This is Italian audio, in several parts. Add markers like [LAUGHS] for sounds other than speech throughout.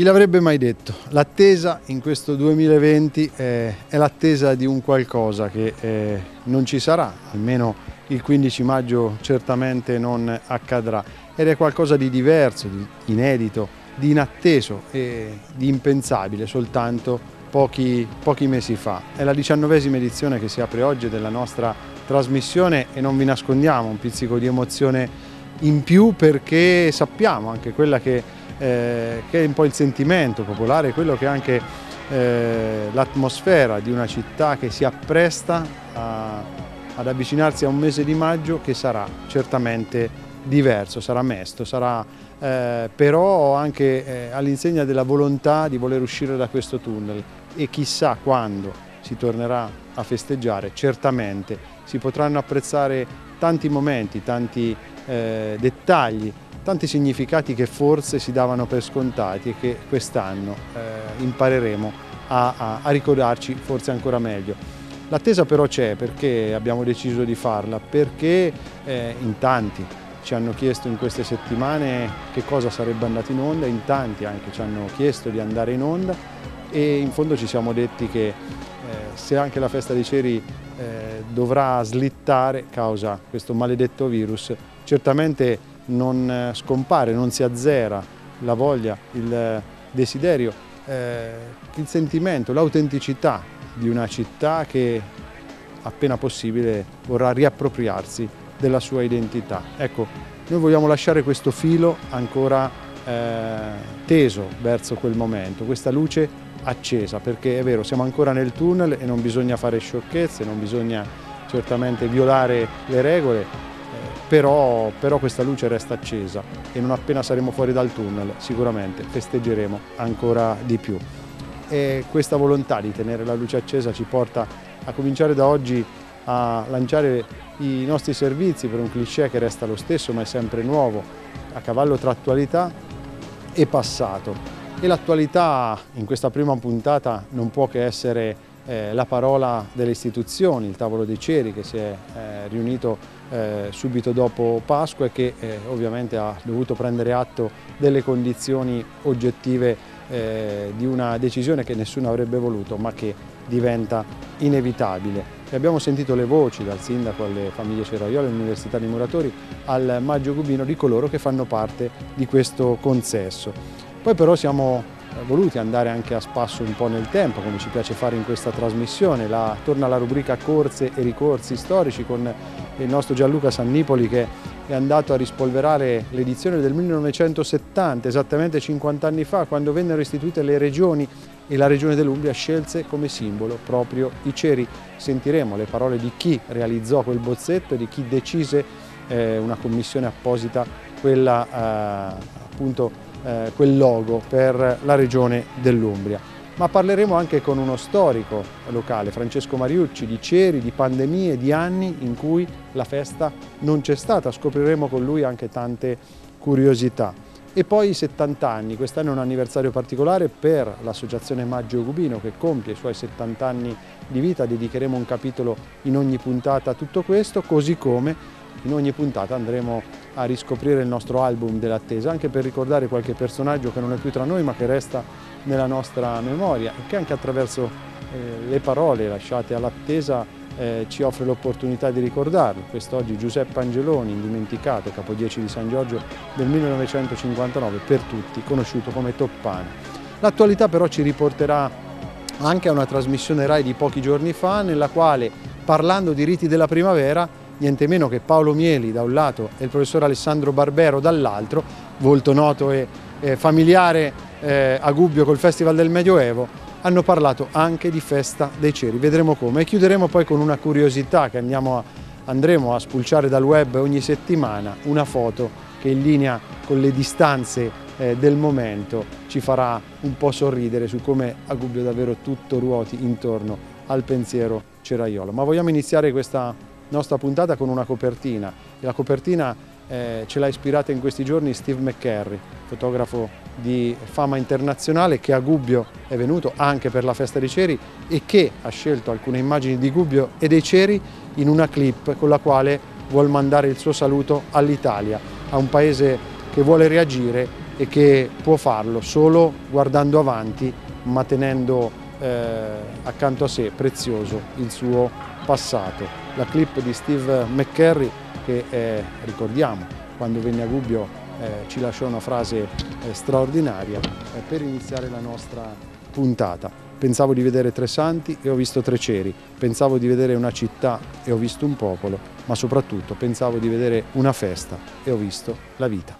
Chi l'avrebbe mai detto? L'attesa in questo 2020 è, è l'attesa di un qualcosa che eh, non ci sarà, almeno il 15 maggio certamente non accadrà ed è qualcosa di diverso, di inedito, di inatteso e di impensabile soltanto Pochi, pochi, mesi fa. È la diciannovesima edizione che si apre oggi della nostra trasmissione e non vi nascondiamo un pizzico di emozione in più perché sappiamo anche quella che eh, che è un po' il sentimento popolare, quello che è anche eh, l'atmosfera di una città che si appresta a, ad avvicinarsi a un mese di maggio che sarà certamente diverso, sarà mesto, sarà eh, però anche eh, all'insegna della volontà di voler uscire da questo tunnel e chissà quando si tornerà a festeggiare, certamente si potranno apprezzare tanti momenti, tanti eh, dettagli tanti significati che forse si davano per scontati e che quest'anno eh, impareremo a, a, a ricordarci forse ancora meglio. L'attesa però c'è perché abbiamo deciso di farla, perché eh, in tanti ci hanno chiesto in queste settimane che cosa sarebbe andato in onda, in tanti anche ci hanno chiesto di andare in onda e in fondo ci siamo detti che eh, se anche la festa dei ceri eh, dovrà slittare causa questo maledetto virus, certamente non eh, scompare, non si azzera la voglia, il eh, desiderio, eh, il sentimento, l'autenticità di una città che appena possibile vorrà riappropriarsi della sua identità. Ecco, noi vogliamo lasciare questo filo ancora eh, teso verso quel momento, questa luce accesa, perché è vero, siamo ancora nel tunnel e non bisogna fare sciocchezze, non bisogna certamente violare le regole, però, però questa luce resta accesa e non appena saremo fuori dal tunnel sicuramente festeggeremo ancora di più. E questa volontà di tenere la luce accesa ci porta a cominciare da oggi a lanciare i nostri servizi per un cliché che resta lo stesso ma è sempre nuovo, a cavallo tra attualità e passato. E l'attualità in questa prima puntata non può che essere eh, la parola delle istituzioni, il tavolo dei ceri che si è eh, riunito eh, subito dopo Pasqua e che eh, ovviamente ha dovuto prendere atto delle condizioni oggettive eh, di una decisione che nessuno avrebbe voluto ma che diventa inevitabile. E abbiamo sentito le voci dal sindaco alle famiglie Ceraiole, all'Università dei Muratori, al Maggio Gubino di coloro che fanno parte di questo consesso. Poi però siamo eh, voluti andare anche a spasso un po' nel tempo, come ci piace fare in questa trasmissione. La, torna alla rubrica corse e ricorsi storici con il nostro Gianluca Sannipoli che è andato a rispolverare l'edizione del 1970, esattamente 50 anni fa, quando vennero istituite le regioni e la regione dell'Umbria scelse come simbolo proprio i ceri. Sentiremo le parole di chi realizzò quel bozzetto e di chi decise eh, una commissione apposita, quella eh, appunto eh, quel logo per la regione dell'Umbria. Ma parleremo anche con uno storico locale, Francesco Mariucci, di ceri, di pandemie, di anni in cui la festa non c'è stata. Scopriremo con lui anche tante curiosità. E poi i 70 anni, quest'anno è un anniversario particolare per l'associazione Maggio Gubino che compie i suoi 70 anni di vita, dedicheremo un capitolo in ogni puntata a tutto questo, così come in ogni puntata andremo a riscoprire il nostro album dell'attesa, anche per ricordare qualche personaggio che non è più tra noi ma che resta nella nostra memoria e che anche attraverso eh, le parole lasciate all'attesa eh, ci offre l'opportunità di ricordarlo. Quest'oggi Giuseppe Angeloni, indimenticato, capodieci di San Giorgio del 1959, per tutti conosciuto come Toppana. L'attualità però ci riporterà anche a una trasmissione RAI di pochi giorni fa nella quale parlando di riti della primavera niente meno che Paolo Mieli da un lato e il professor Alessandro Barbero dall'altro, volto noto e, e familiare eh, a Gubbio col Festival del Medioevo, hanno parlato anche di Festa dei Ceri, vedremo come. E chiuderemo poi con una curiosità che a, andremo a spulciare dal web ogni settimana, una foto che in linea con le distanze eh, del momento ci farà un po' sorridere su come a Gubbio davvero tutto ruoti intorno al pensiero ceraiolo. Ma vogliamo iniziare questa nostra puntata con una copertina e la copertina eh, ce l'ha ispirata in questi giorni Steve McCarry, fotografo di fama internazionale che a Gubbio è venuto anche per la festa dei ceri e che ha scelto alcune immagini di Gubbio e dei ceri in una clip con la quale vuol mandare il suo saluto all'Italia, a un paese che vuole reagire e che può farlo solo guardando avanti ma tenendo eh, accanto a sé prezioso il suo passato. La clip di Steve McCurry che eh, ricordiamo quando venne a Gubbio eh, ci lasciò una frase eh, straordinaria eh, per iniziare la nostra puntata. Pensavo di vedere tre santi e ho visto tre ceri, pensavo di vedere una città e ho visto un popolo, ma soprattutto pensavo di vedere una festa e ho visto la vita.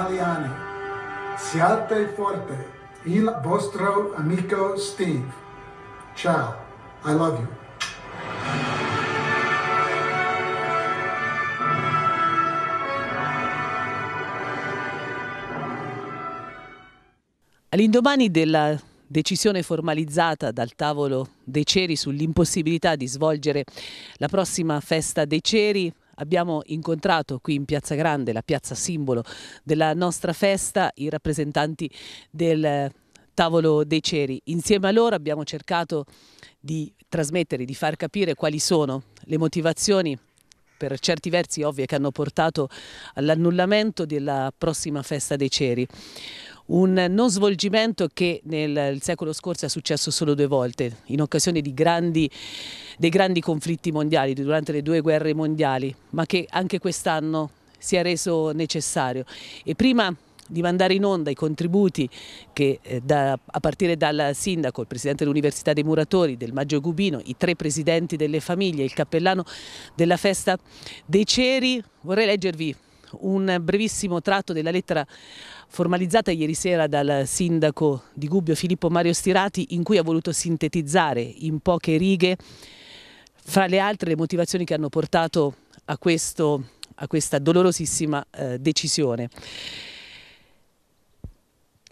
italiani. Siate forte. Il vostro amico Steve. Ciao. I love you. All'indomani della decisione formalizzata dal tavolo dei Ceri sull'impossibilità di svolgere la prossima festa dei Ceri Abbiamo incontrato qui in Piazza Grande, la piazza simbolo della nostra festa, i rappresentanti del eh, tavolo dei ceri. Insieme a loro abbiamo cercato di trasmettere, di far capire quali sono le motivazioni per certi versi ovvie che hanno portato all'annullamento della prossima festa dei ceri un non svolgimento che nel secolo scorso è successo solo due volte, in occasione grandi, dei grandi conflitti mondiali, durante le due guerre mondiali, ma che anche quest'anno si è reso necessario. E prima di mandare in onda i contributi che eh, da, a partire dal sindaco, il presidente dell'Università dei Muratori, del Maggio Gubino, i tre presidenti delle famiglie, il cappellano della festa dei Ceri, vorrei leggervi un brevissimo tratto della lettera formalizzata ieri sera dal sindaco di Gubbio Filippo Mario Stirati in cui ha voluto sintetizzare in poche righe fra le altre le motivazioni che hanno portato a, questo, a questa dolorosissima eh, decisione.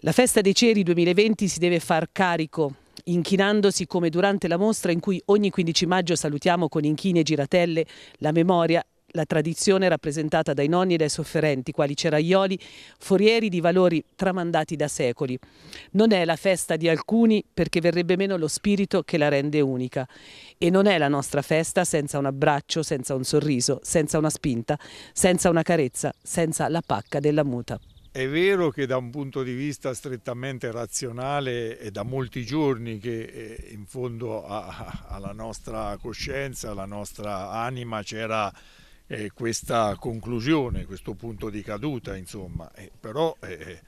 La festa dei ceri 2020 si deve far carico inchinandosi come durante la mostra in cui ogni 15 maggio salutiamo con inchini e giratelle la memoria la tradizione rappresentata dai nonni e dai sofferenti, quali ceraioli, forieri di valori tramandati da secoli. Non è la festa di alcuni perché verrebbe meno lo spirito che la rende unica e non è la nostra festa senza un abbraccio, senza un sorriso, senza una spinta, senza una carezza, senza la pacca della muta. È vero che da un punto di vista strettamente razionale è da molti giorni che eh, in fondo alla nostra coscienza, alla nostra anima c'era eh, questa conclusione, questo punto di caduta, insomma, eh, però eh, eh,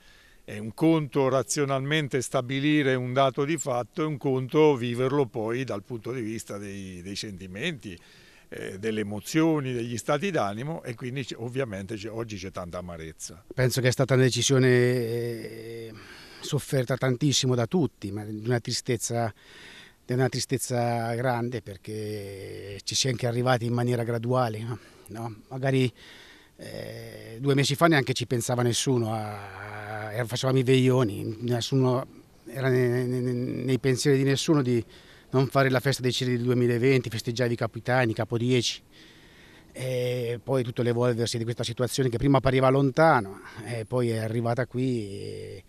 è un conto razionalmente stabilire un dato di fatto, è un conto viverlo poi dal punto di vista dei, dei sentimenti, eh, delle emozioni, degli stati d'animo e quindi ovviamente oggi c'è tanta amarezza. Penso che è stata una decisione eh, sofferta tantissimo da tutti, ma di una tristezza è una tristezza grande perché ci si è anche arrivati in maniera graduale. No? no? magari eh, due mesi fa neanche ci pensava nessuno, a, a, facevamo i veglioni, nessuno, era nei, nei, nei, pensieri di nessuno di non fare la festa dei Ciri del 2020, festeggiare i capitani, capo 10 e poi tutto l'evolversi di questa situazione che prima appariva lontano e poi è arrivata qui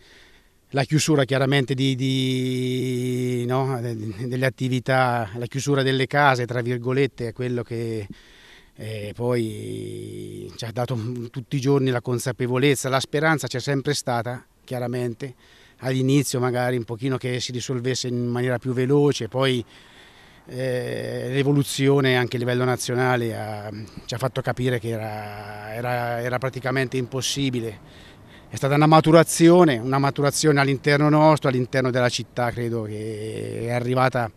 la chiusura chiaramente di, di, no, delle attività, la chiusura delle case, tra virgolette, è quello che e poi ci ha dato tutti i giorni la consapevolezza, la speranza c'è sempre stata, chiaramente, all'inizio magari un pochino che si risolvesse in maniera più veloce, poi eh, l'evoluzione anche a livello nazionale ha, ci ha fatto capire che era, era, era, praticamente impossibile. È stata una maturazione, una maturazione all'interno nostro, all'interno della città credo che è arrivata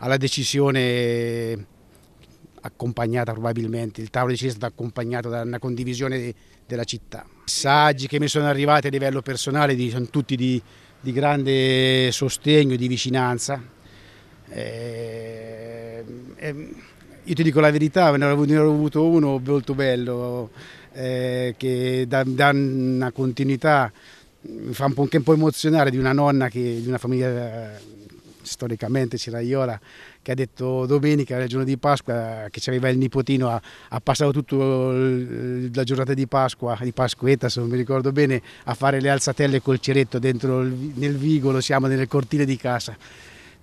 alla decisione accompagnata probabilmente, il tavolo di Cina è stato accompagnato da una condivisione de, della città. I messaggi che mi sono arrivati a livello personale di, sono tutti di, di, grande sostegno, di vicinanza. E, eh, e, eh, io ti dico la verità, ne ho avuto uno molto bello eh, che dà, dà una continuità, mi fa un po', un po' emozionare di una nonna che, di una famiglia eh, storicamente ciraiola che ha detto domenica, il giorno di Pasqua, che c'aveva il nipotino, ha, ha passato tutta la giornata di Pasqua, di Pasquetta se non mi ricordo bene, a fare le alzatelle col ceretto dentro il, nel vigolo, siamo nel cortile di casa.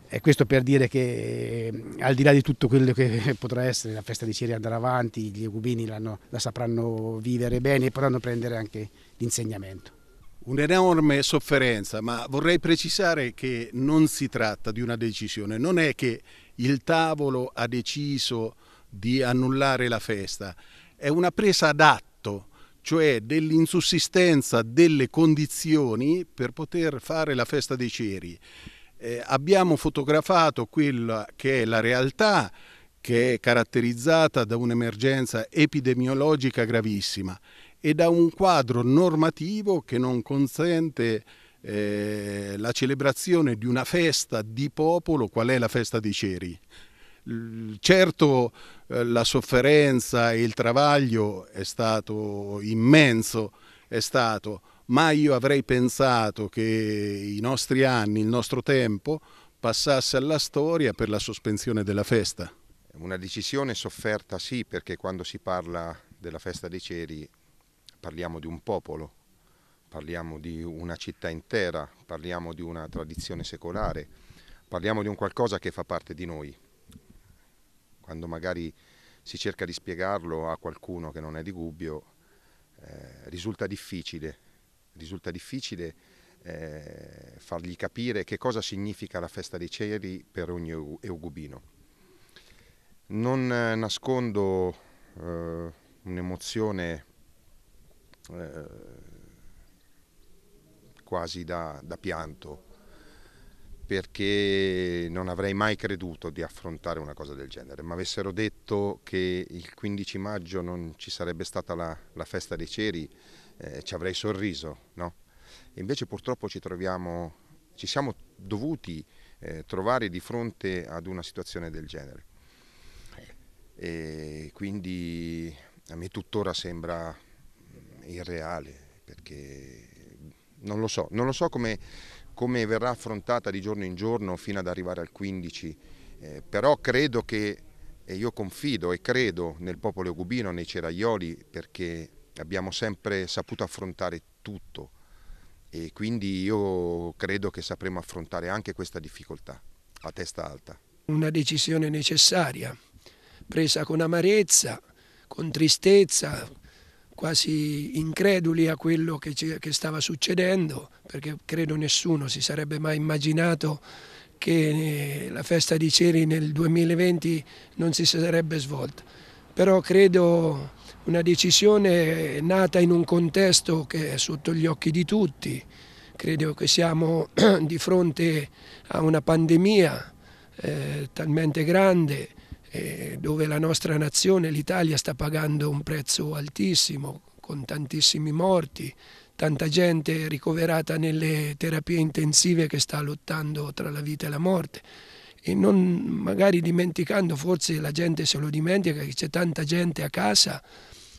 E questo per dire che al di là di tutto quello che [LAUGHS] potrà essere la festa di ceri andrà avanti, gli cubini la sapranno vivere bene e potranno prendere anche l'insegnamento un'enorme sofferenza, ma vorrei precisare che non si tratta di una decisione, non è che il tavolo ha deciso di annullare la festa. È una presa d'atto, cioè dell'insussistenza delle condizioni per poter fare la festa dei ceri. Eh, abbiamo fotografato quella che è la realtà che è caratterizzata da un'emergenza epidemiologica gravissima e da un quadro normativo che non consente eh, la celebrazione di una festa di popolo, qual è la festa dei ceri? Certo eh, la sofferenza e il travaglio è stato immenso, è stato, ma io avrei pensato che i nostri anni, il nostro tempo passasse alla storia per la sospensione della festa. Una decisione sofferta sì, perché quando si parla della festa dei ceri parliamo di un popolo, parliamo di una città intera, parliamo di una tradizione secolare, parliamo di un qualcosa che fa parte di noi. Quando magari si cerca di spiegarlo a qualcuno che non è di Gubbio, eh, risulta difficile, risulta difficile eh, fargli capire che cosa significa la festa dei ceri per ogni eugubino. Non eh, nascondo eh, un'emozione eh, quasi da, da pianto perché non avrei mai creduto di affrontare una cosa del genere. Mi avessero detto che il 15 maggio non ci sarebbe stata la, la festa dei ceri, eh, ci avrei sorriso, no? Invece purtroppo ci, troviamo, ci siamo dovuti eh, trovare di fronte ad una situazione del genere. E quindi a me tuttora sembra mm, irreale perché non lo so, non lo so come, come verrà affrontata di giorno in giorno fino ad arrivare al 15, eh, però credo che, e io confido e credo nel popolo Gubino, nei ceraioli, perché abbiamo sempre saputo affrontare tutto e quindi io credo che sapremo affrontare anche questa difficoltà a testa alta. Una decisione necessaria, presa con amarezza, con tristezza, quasi increduli a quello che, che stava succedendo, perché credo nessuno si sarebbe mai immaginato che eh, la festa di Ceri nel 2020 non si sarebbe svolta. Però credo una decisione nata in un contesto che è sotto gli occhi di tutti, credo che siamo [CLEARS THROAT] di fronte a una pandemia eh, talmente grande eh, dove la nostra nazione, l'Italia, sta pagando un prezzo altissimo, con tantissimi morti, tanta gente ricoverata nelle terapie intensive che sta lottando tra la vita e la morte. E non magari dimenticando, forse la gente se lo dimentica, che c'è tanta gente a casa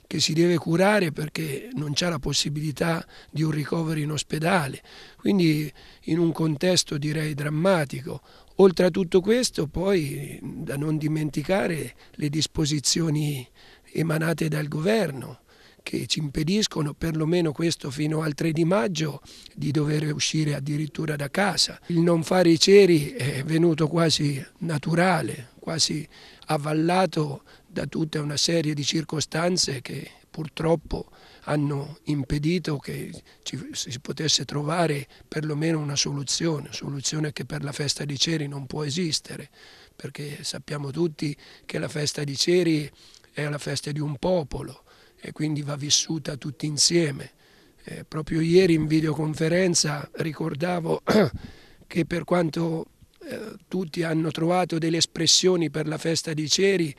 che si deve curare perché non c'è la possibilità di un ricovero in ospedale. Quindi in un contesto direi drammatico, Oltre a tutto questo poi da non dimenticare le disposizioni emanate dal governo che ci impediscono, perlomeno questo fino al 3 di maggio, di dover uscire addirittura da casa. Il non fare i ceri è venuto quasi naturale, quasi avvallato da tutta una serie di circostanze che purtroppo hanno impedito che ci, si potesse trovare perlomeno una soluzione, soluzione che per la festa di Ceri non può esistere, perché sappiamo tutti che la festa di Ceri è la festa di un popolo e quindi va vissuta tutti insieme. Eh, proprio ieri in videoconferenza ricordavo [CLEARS THROAT] che per quanto eh, tutti hanno trovato delle espressioni per la festa di Ceri,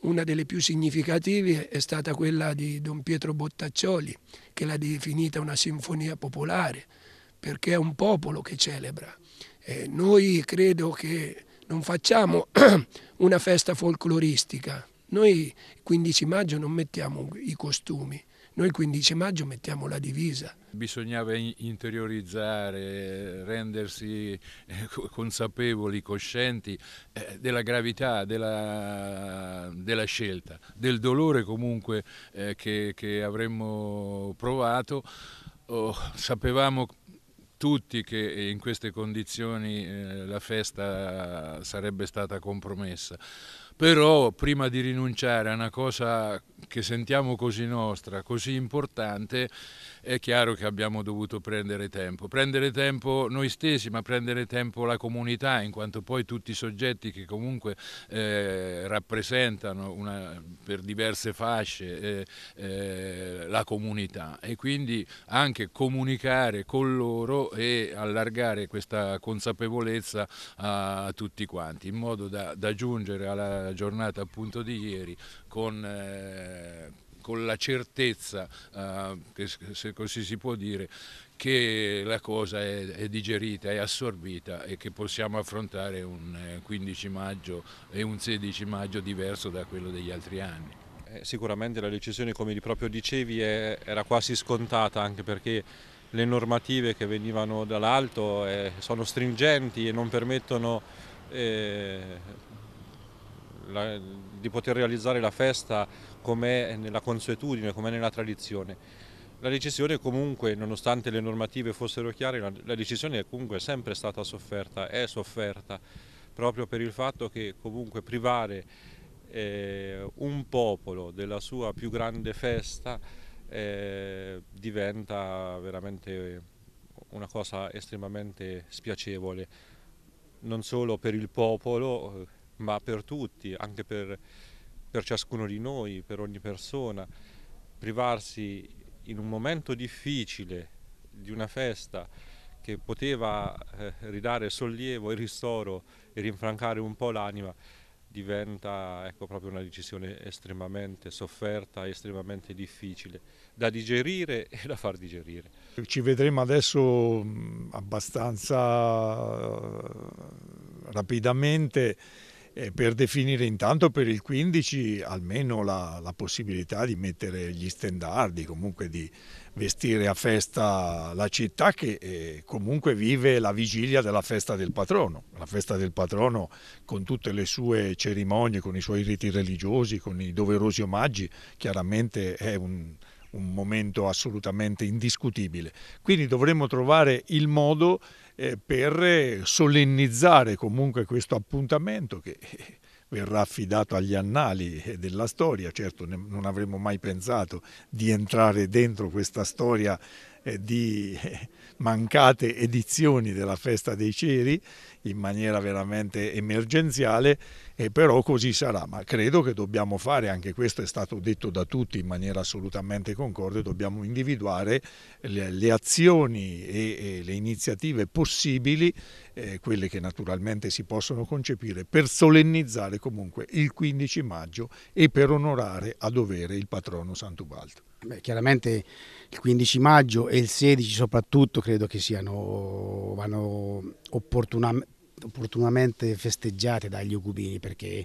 una delle più significative è stata quella di Don Pietro Bottaccioli, che l'ha definita una sinfonia popolare, perché è un popolo che celebra. E noi credo che non facciamo [CLEARS THROAT] una festa folcloristica, noi il 15 maggio non mettiamo i costumi, noi 15 maggio mettiamo la divisa. Bisognava interiorizzare, rendersi eh, consapevoli, coscienti eh, della gravità della, della scelta, del dolore comunque eh, che, che avremmo provato. Oh, sapevamo tutti che in queste condizioni la festa sarebbe stata compromessa. Però prima di rinunciare a una cosa che sentiamo così nostra, così importante, è chiaro che abbiamo dovuto prendere tempo. Prendere tempo noi stessi, ma prendere tempo la comunità, in quanto poi tutti i soggetti che comunque eh, rappresentano una, per diverse fasce eh, eh, la comunità e quindi anche comunicare con loro e allargare questa consapevolezza a tutti quanti, in modo da, da giungere alla giornata appunto di ieri con eh, con la certezza, eh, che, se così si può dire, che la cosa è, è, digerita, è assorbita e che possiamo affrontare un 15 eh, maggio e un 16 maggio diverso da quello degli altri anni. Eh, sicuramente la decisione, come proprio dicevi, è, era quasi scontata anche perché le normative che venivano dall'alto eh, sono stringenti e non permettono eh, la, di poter realizzare la festa come è nella consuetudine, come è nella tradizione. La decisione comunque, nonostante le normative fossero chiare, la decisione è comunque sempre stata sofferta, è sofferta, proprio per il fatto che comunque privare eh, un popolo della sua più grande festa eh, diventa veramente una cosa estremamente spiacevole, non solo per il popolo ma per tutti, anche per, per ciascuno di noi, per ogni persona. Privarsi in un momento difficile di una festa che poteva eh, ridare sollievo e ristoro e rinfrancare un po' l'anima diventa ecco, proprio una decisione estremamente sofferta, estremamente difficile da digerire e da far digerire. Ci vedremo adesso abbastanza eh, rapidamente eh, per definire intanto per il 15 almeno la, la possibilità di mettere gli stendardi, comunque di vestire a festa la città che eh, comunque vive la vigilia della festa del patrono, la festa del patrono con tutte le sue cerimonie, con i suoi riti religiosi, con i doverosi omaggi, chiaramente è un, un momento assolutamente indiscutibile. Quindi dovremmo trovare il modo eh, per eh, solennizzare comunque questo appuntamento che eh, verrà affidato agli annali della storia, certo non avremmo mai pensato di entrare dentro questa storia di mancate edizioni della Festa dei Ceri in maniera veramente emergenziale e però così sarà, ma credo che dobbiamo fare, anche questo è stato detto da tutti in maniera assolutamente concorde, dobbiamo individuare le, le azioni e, e, le iniziative possibili, eh, quelle che naturalmente si possono concepire, per solennizzare comunque il 15 maggio e per onorare a dovere il patrono Sant'Ubaldo. Beh, chiaramente il 15 maggio e il 16 soprattutto credo che siano, vanno opportunamente opportunamente festeggiate dagli Cubini perché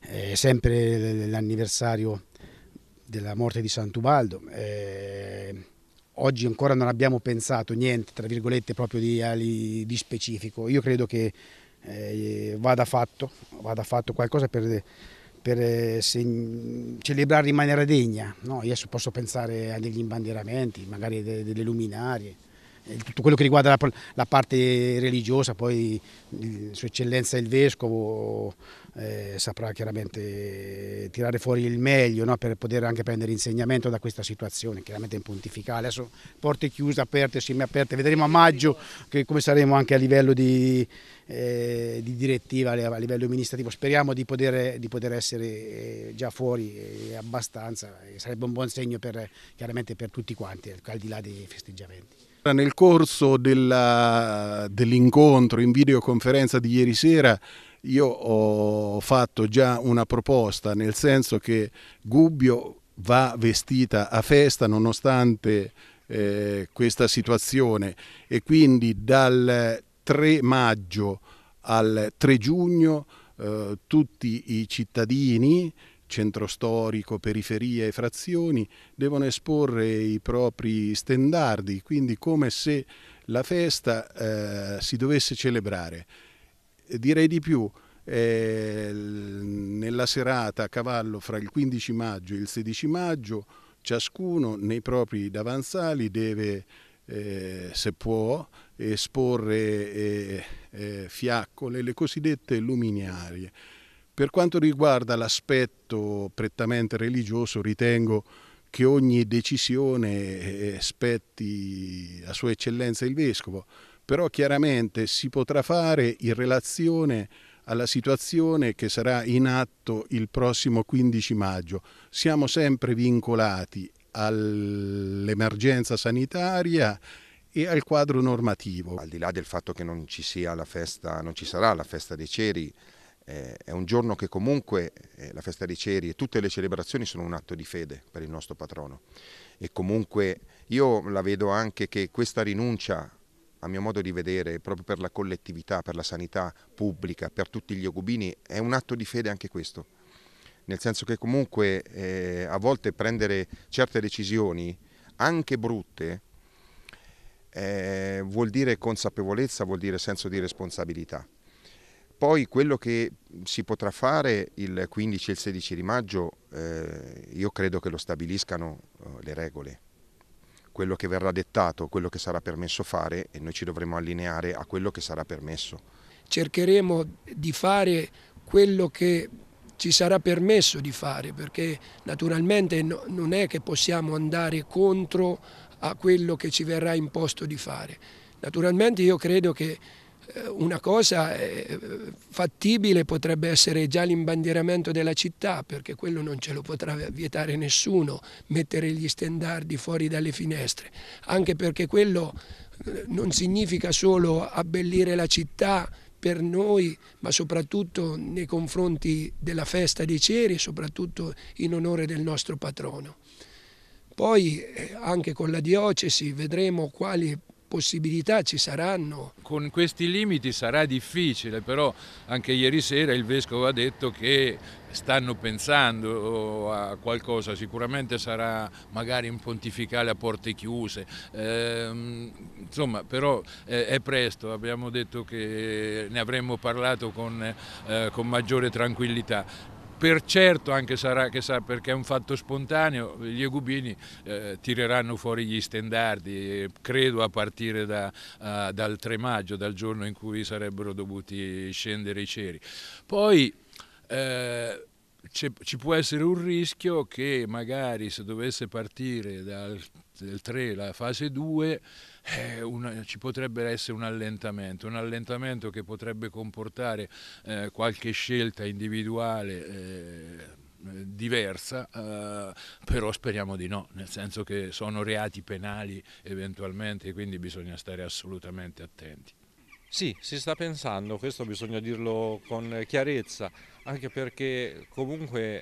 eh, è sempre l'anniversario della morte di Santubaldo. Eh, oggi ancora non abbiamo pensato niente, tra virgolette, proprio di, eh, di specifico. Io credo che vada, fatto, vada, fatto, qualcosa per, per celebrare in maniera degna. No? Io adesso posso pensare a degli imbandieramenti, magari delle luminarie. Eh, tutto quello che riguarda la, la parte religiosa, poi Sua Eccellenza il Vescovo eh, saprà chiaramente tirare fuori il meglio no? per poter anche prendere insegnamento da questa situazione, chiaramente in pontificale, adesso porte chiuse, aperte, semiaperte, vedremo a maggio che, come saremo anche a livello di, eh, di direttiva, a livello amministrativo, speriamo di poter, di poter essere eh, già fuori eh, abbastanza, sarebbe un buon segno per, chiaramente per tutti quanti, al di là dei festeggiamenti. Nel corso della, eh, dell'incontro in videoconferenza di ieri sera io ho fatto già una proposta, nel senso che Gubbio va vestita a festa nonostante eh, questa situazione e quindi dal 3 maggio al 3 giugno eh, tutti i cittadini centro storico, periferie e frazioni devono esporre i propri stendardi, quindi come se la festa eh, si dovesse celebrare. Direi di più, eh, nella serata a cavallo fra il 15 maggio e il 16 maggio ciascuno nei propri davanzali deve, eh, se può, esporre eh, eh, fiaccole, le cosiddette luminarie. Per quanto riguarda l'aspetto prettamente religioso, ritengo che ogni decisione spetti a Sua Eccellenza il Vescovo, però chiaramente si potrà fare in relazione alla situazione che sarà in atto il prossimo 15 maggio. Siamo sempre vincolati all'emergenza sanitaria e al quadro normativo. Al di là del fatto che non ci, la festa, non ci sarà la festa dei ceri, eh, è un giorno che comunque eh, la festa dei ceri e tutte le celebrazioni sono un atto di fede per il nostro patrono e comunque io la vedo anche che questa rinuncia a mio modo di vedere, proprio per la collettività, per la sanità pubblica, per tutti gli ogubini, è un atto di fede anche questo. Nel senso che comunque eh, a volte prendere certe decisioni, anche brutte, eh, vuol dire consapevolezza, vuol dire senso di responsabilità. Poi quello che si potrà fare il 15 e il 16 di maggio, eh, io credo che lo stabiliscano eh, le regole. Quello che verrà dettato, quello che sarà permesso fare e noi ci dovremo allineare a quello che sarà permesso. Cercheremo di fare quello che ci sarà permesso di fare perché naturalmente no, non è che possiamo andare contro a quello che ci verrà imposto di fare. Naturalmente io credo che una cosa eh, fattibile potrebbe essere già l'imbandieramento della città, perché quello non ce lo potrà vietare nessuno, mettere gli stendardi fuori dalle finestre, anche perché quello eh, non significa solo abbellire la città per noi, ma soprattutto nei confronti della festa dei ceri e soprattutto in onore del nostro patrono. Poi eh, anche con la diocesi vedremo quali possibilità ci saranno. Con questi limiti sarà difficile, però anche ieri sera il Vescovo ha detto che stanno pensando oh, a qualcosa, sicuramente sarà magari un pontificale a porte chiuse, eh, insomma però eh, è presto, abbiamo detto che ne avremmo parlato con, eh, con maggiore tranquillità per certo, anche sarà che sa, perché è un fatto spontaneo, gli Egubini eh, tireranno fuori gli stendardi, credo a partire da, uh, dal 3 maggio, dal giorno in cui sarebbero dovuti scendere i ceri. Poi eh, ci può essere un rischio che magari se dovesse partire dal 3 la fase 2 eh, una, ci potrebbe essere un allentamento, un allentamento che potrebbe comportare eh, qualche scelta individuale eh, eh, diversa, eh, però speriamo di no, nel senso che sono reati penali eventualmente, quindi bisogna stare assolutamente attenti. Sì, si sta pensando, questo bisogna dirlo con chiarezza, anche perché comunque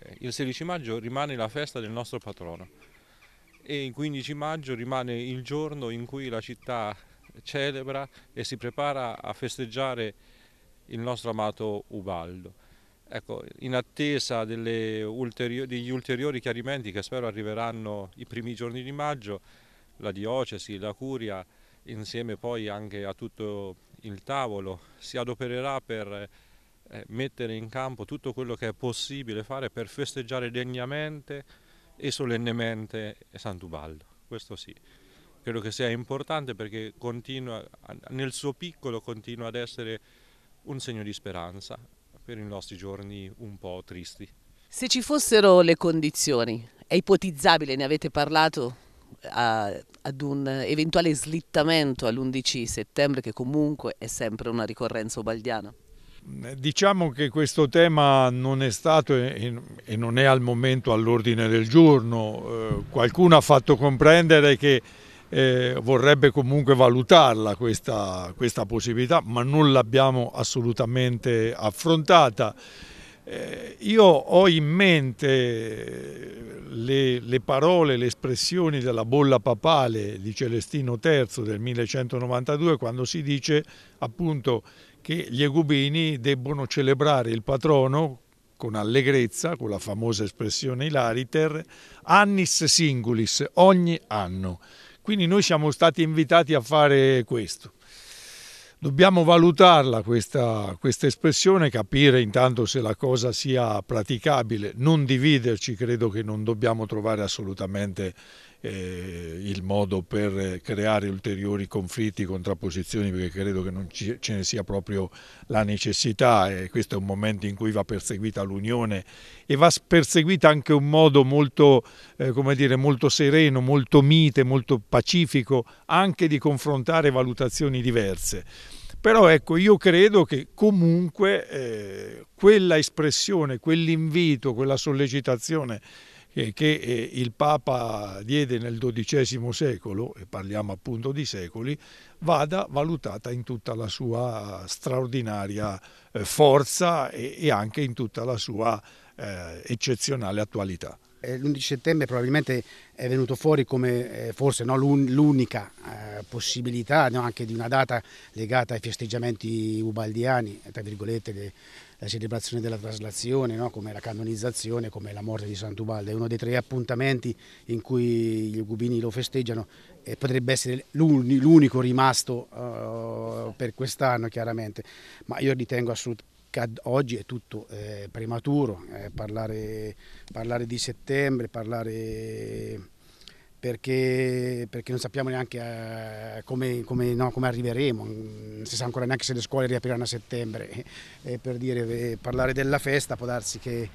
eh, il 16 maggio rimane la festa del nostro patrono e il 15 maggio rimane il giorno in cui la città celebra e si prepara a festeggiare il nostro amato Ubaldo. Ecco, in attesa ulteriori, degli ulteriori chiarimenti che spero arriveranno i primi giorni di maggio, la diocesi, la curia, insieme poi anche a tutto il tavolo, si adopererà per eh, mettere in campo tutto quello che è possibile fare per festeggiare degnamente e solennemente Santubaldo, questo sì. Credo che sia importante perché continua, nel suo piccolo continua ad essere un segno di speranza per i nostri giorni un po' tristi. Se ci fossero le condizioni, è ipotizzabile, ne avete parlato, eh, a, ad un eventuale slittamento all'11 settembre che comunque è sempre una ricorrenza ubaldiana? Diciamo che questo tema non è stato e non è al momento all'ordine del giorno. Eh, qualcuno ha fatto comprendere che eh, vorrebbe comunque valutarla questa, questa possibilità, ma non l'abbiamo assolutamente affrontata. Eh, io ho in mente le, le parole, le espressioni della bolla papale di Celestino III del 1192 quando si dice appunto che gli egubini debbono celebrare il patrono con allegrezza, con la famosa espressione Ilariter, annis singulis, ogni anno. Quindi noi siamo stati invitati a fare questo. Dobbiamo valutarla questa, questa espressione, capire intanto se la cosa sia praticabile, non dividerci, credo che non dobbiamo trovare assolutamente eh, il modo per creare ulteriori conflitti, contrapposizioni, perché credo che non ci, ce ne sia proprio la necessità e questo è un momento in cui va perseguita l'unione e va perseguita anche un modo molto, eh, come dire, molto sereno, molto mite, molto pacifico, anche di confrontare valutazioni diverse. Però ecco, io credo che comunque eh, quella espressione, quell'invito, quella sollecitazione eh, che eh, il Papa diede nel XII secolo, e parliamo appunto di secoli, vada valutata in tutta la sua straordinaria eh, forza e anche in tutta la sua eccezionale attualità. L'11 settembre probabilmente è venuto fuori come forse no, l'unica possibilità no, anche di una data legata ai festeggiamenti ubaldiani, tra virgolette, la celebrazione della traslazione, no? come la canonizzazione, come la morte di Santubaldo, è uno dei tre appuntamenti in cui gli Ugubini lo festeggiano e potrebbe essere l'unico rimasto uh, per quest'anno chiaramente, ma io ritengo assolutamente oggi è tutto eh, prematuro, eh, parlare, parlare, di settembre, parlare perché, perché non sappiamo neanche eh, come, come, no, come, arriveremo, mm, non si sa ancora neanche se le scuole riapriranno a settembre. [LAUGHS] E per dire, eh, parlare della festa può darsi che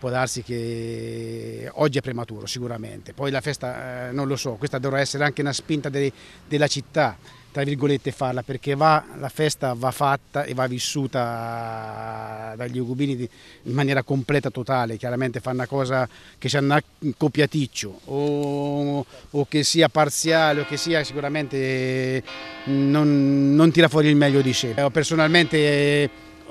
può darsi che oggi è prematuro sicuramente, poi la festa eh, non lo so, questa dovrà essere anche una spinta de, della città tra virgolette farla perché va, la festa va fatta e va vissuta dagli ugubini di, in maniera completa, totale, chiaramente fa una cosa che sia un copiaticcio o, o, che sia parziale o che sia sicuramente non, non tira fuori il meglio di sé. Personalmente eh,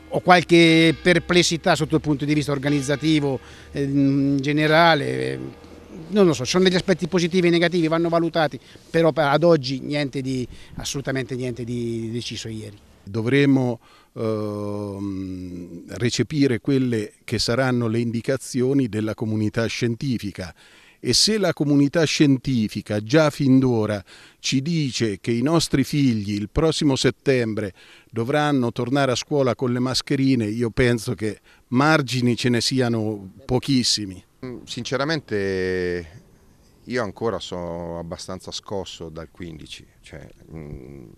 ho qualche perplessità sotto il punto di vista organizzativo eh, in generale eh, non lo so, ci sono degli aspetti positivi e negativi, vanno valutati, però ad oggi niente di, assolutamente niente di deciso ieri. Dovremo eh, recepire quelle che saranno le indicazioni della comunità scientifica e se la comunità scientifica già fin d'ora ci dice che i nostri figli il prossimo settembre dovranno tornare a scuola con le mascherine, io penso che margini ce ne siano pochissimi. Mm, sinceramente io ancora sono abbastanza scosso dal 15, cioè, mm,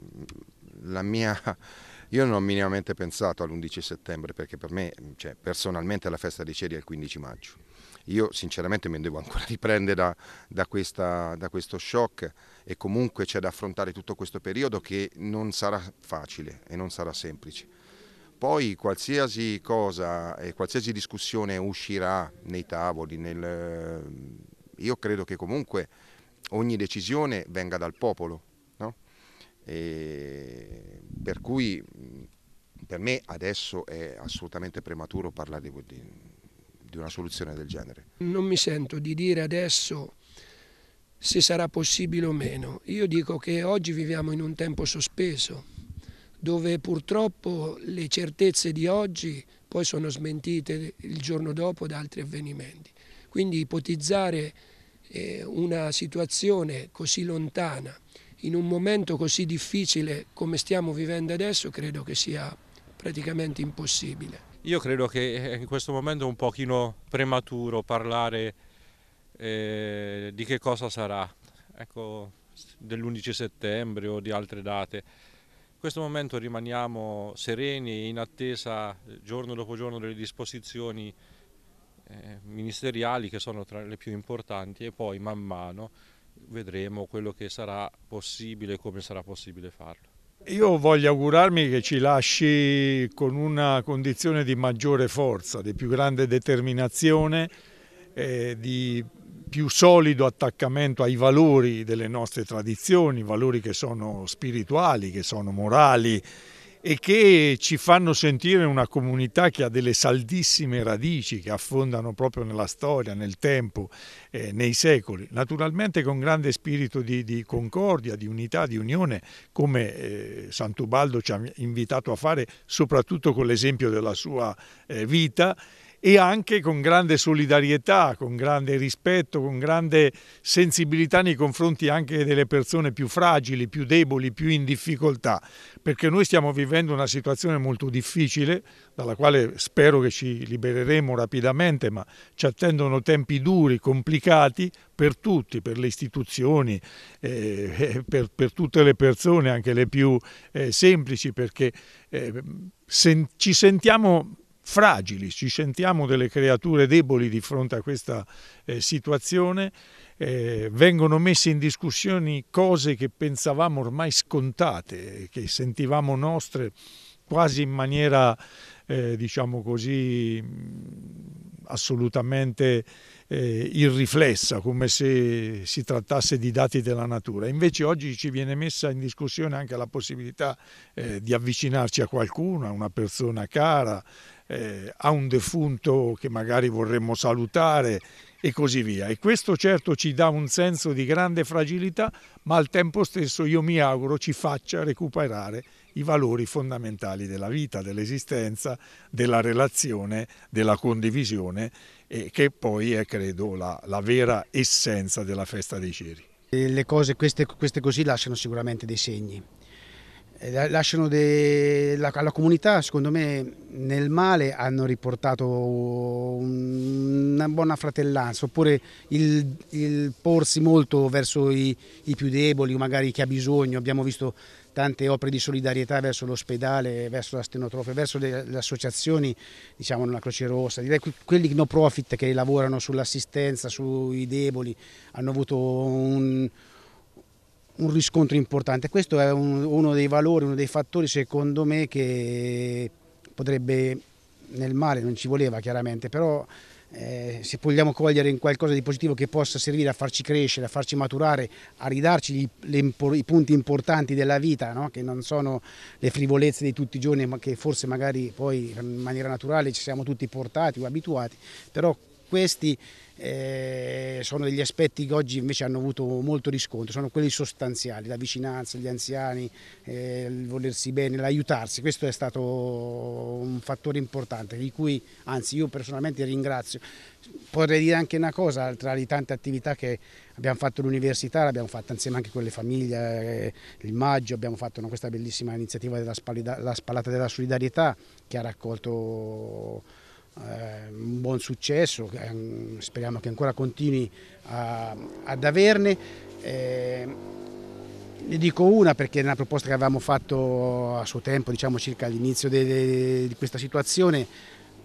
mia, [LAUGHS] io non ho minimamente pensato all'11 settembre perché per me, mm, cioè, personalmente la festa dei ceri è il 15 maggio. Io sinceramente mi devo ancora [LAUGHS] riprendere da, da, questa, da questo shock e comunque c'è da affrontare tutto questo periodo che non sarà facile e non sarà semplice. Poi qualsiasi cosa e qualsiasi discussione uscirà nei tavoli, nel... io credo che comunque ogni decisione venga dal popolo, no? per cui per me adesso è assolutamente prematuro parlare di, di una soluzione del genere. Non mi sento di dire adesso se sarà possibile o meno, io dico che oggi viviamo in un tempo sospeso dove purtroppo le certezze di oggi poi sono smentite il giorno dopo da altri avvenimenti. Quindi ipotizzare eh, una situazione così lontana in un momento così difficile come stiamo vivendo adesso credo che sia praticamente impossibile. Io credo che eh, in questo momento è un pochino prematuro parlare eh, di che cosa sarà, ecco, dell'11 settembre o di altre date questo momento rimaniamo sereni e in attesa eh, giorno dopo giorno delle disposizioni eh, ministeriali che sono tra le più importanti e poi man mano vedremo quello che sarà possibile e come sarà possibile farlo. Io voglio augurarmi che ci lasci con una condizione di maggiore forza, di più grande determinazione, eh, di più solido attaccamento ai valori delle nostre tradizioni, valori che sono spirituali, che sono morali e che ci fanno sentire una comunità che ha delle saldissime radici che affondano proprio nella storia, nel tempo, eh, nei secoli. Naturalmente con grande spirito di, di concordia, di unità, di unione, come eh, Santubaldo ci ha invitato a fare, soprattutto con l'esempio della sua eh, vita e anche con grande solidarietà, con grande rispetto, con grande sensibilità nei confronti anche delle persone più fragili, più deboli, più in difficoltà, perché noi stiamo vivendo una situazione molto difficile, dalla quale spero che ci libereremo rapidamente, ma ci attendono tempi duri, complicati per tutti, per le istituzioni, eh, [LAUGHS] per, per, tutte le persone, anche le più eh, semplici, perché eh, sen ci sentiamo fragili, ci sentiamo delle creature deboli di fronte a questa eh, situazione, eh, vengono messe in discussione cose che pensavamo ormai scontate, che sentivamo nostre quasi in maniera, eh, diciamo così, mm, assolutamente eh, irriflessa, come se si trattasse di dati della natura. Invece oggi ci viene messa in discussione anche la possibilità eh, di avvicinarci a qualcuno, a una persona cara, eh, a un defunto che magari vorremmo salutare e così via. E questo certo ci dà un senso di grande fragilità, ma al tempo stesso io mi auguro ci faccia recuperare i valori fondamentali della vita, dell'esistenza, della relazione, della condivisione, eh, che poi è credo la, la vera essenza della festa dei ceri. Le cose queste, queste così lasciano sicuramente dei segni. Eh, lasciano de... la, alla comunità, secondo me nel male hanno riportato un... una buona fratellanza, oppure il, il porsi molto verso i... i, più deboli o magari chi ha bisogno. Abbiamo visto tante opere di solidarietà verso l'ospedale, verso la stenotrofia, verso le, le associazioni, diciamo la Croce Rossa, direi quelli no profit che lavorano sull'assistenza, sui deboli, hanno avuto un un riscontro importante. Questo è un, uno dei valori, uno dei fattori secondo me che potrebbe, nel male non ci voleva chiaramente, però eh, se vogliamo cogliere in qualcosa di positivo che possa servire a farci crescere, a farci maturare, a ridarci gli, le, i punti importanti della vita, no? che non sono le frivolezze di tutti i giorni, ma che forse magari poi in maniera naturale ci siamo tutti portati o abituati, però questi eh, sono degli aspetti che oggi invece hanno avuto molto riscontro, sono quelli sostanziali, la vicinanza, gli anziani, eh, il volersi bene, l'aiutarsi, questo è stato un fattore importante di cui anzi io personalmente ringrazio. Potrei dire anche una cosa, tra le tante attività che abbiamo fatto all'università, l'abbiamo fatta insieme anche con le famiglie, eh, il maggio abbiamo fatto una, questa bellissima iniziativa della Spalata della Solidarietà che ha raccolto eh, un buon successo, eh, speriamo che ancora continui a, ad averne. Eh, ne dico una perché è una proposta che avevamo fatto a suo tempo, diciamo circa all'inizio di questa situazione,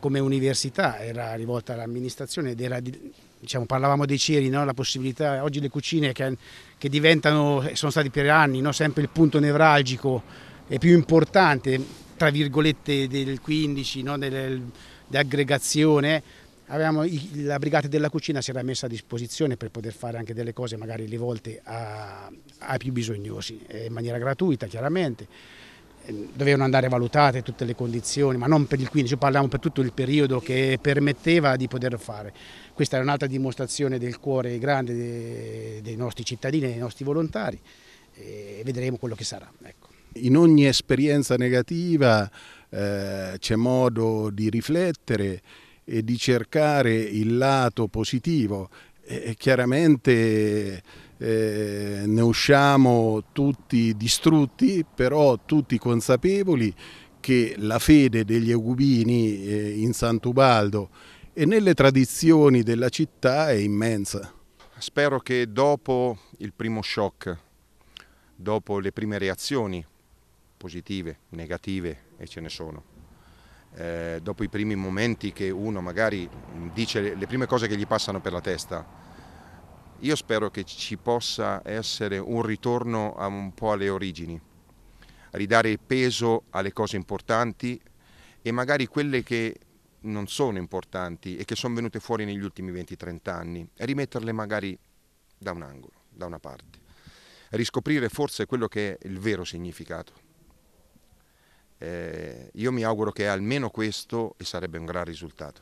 come università, era rivolta all'amministrazione ed era, diciamo, parlavamo dei ceri, no? la possibilità, oggi le cucine che, che diventano, eh, sono stati per anni no? sempre il punto nevralgico e più importante, tra virgolette, del 15, no? del, di aggregazione, Avevamo, la brigata della cucina si era messa a disposizione per poter fare anche delle cose magari rivolte ai più bisognosi, eh, in maniera gratuita chiaramente. Eh, dovevano andare valutate tutte le condizioni, ma non per il 15, parliamo per tutto il periodo che permetteva di poter fare. Questa è un'altra dimostrazione del cuore grande dei, nostri cittadini, e dei nostri volontari e vedremo quello che sarà. Ecco. In ogni esperienza negativa eh, c'è modo di riflettere e di cercare il lato positivo. E chiaramente eh, ne usciamo tutti distrutti, però tutti consapevoli che la fede degli Eugubini eh, in Sant'Ubaldo e nelle tradizioni della città è immensa. Spero che dopo il primo shock, dopo le prime reazioni positive, negative, e ce ne sono. Eh, dopo i primi momenti che uno magari dice le, le prime cose che gli passano per la testa, io spero che ci possa essere un ritorno un po' alle origini, ridare peso alle cose importanti e magari quelle che non sono importanti e che sono venute fuori negli ultimi 20-30 anni, e rimetterle magari da un angolo, da una parte, riscoprire forse quello che è il vero significato. Eh, io mi auguro che almeno questo, e sarebbe un gran risultato,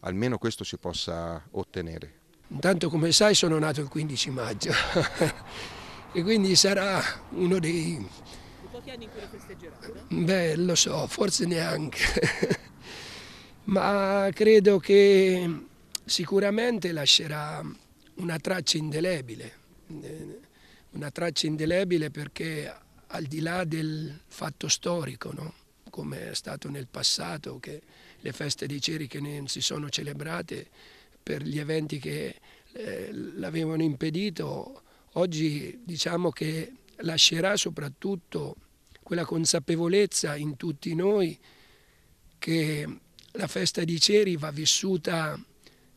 almeno questo si possa ottenere. Intanto come sai sono nato il 15 maggio [LAUGHS] e quindi sarà uno dei... pochi anni in cui lo festeggerai? Beh, lo so, forse neanche. [LAUGHS] Ma credo che sicuramente lascerà una traccia indelebile, eh, una traccia indelebile perché al di là del fatto storico, no? come è stato nel passato, che le feste dei ceri che non si sono celebrate per gli eventi che eh, l'avevano impedito, oggi diciamo che lascerà soprattutto quella consapevolezza in tutti noi che la festa di Ceri va vissuta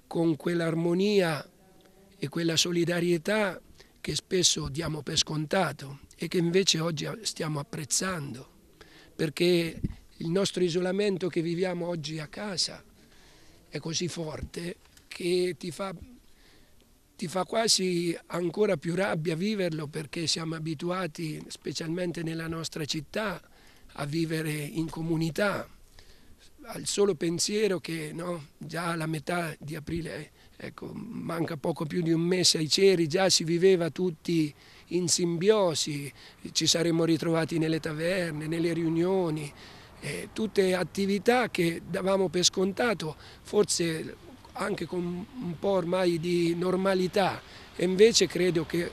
con quell'armonia e quella solidarietà che spesso diamo per scontato e che invece oggi stiamo apprezzando, perché il nostro isolamento che viviamo oggi a casa è così forte che ti fa, ti fa quasi ancora più rabbia viverlo perché siamo abituati, specialmente nella nostra città, a vivere in comunità, al solo pensiero che no, già alla metà di aprile, ecco, manca poco più di un mese ai ceri, già si viveva tutti in simbiosi, ci saremmo ritrovati nelle taverne, nelle riunioni, eh, tutte attività che davamo per scontato, forse anche con un po' ormai di normalità e invece credo che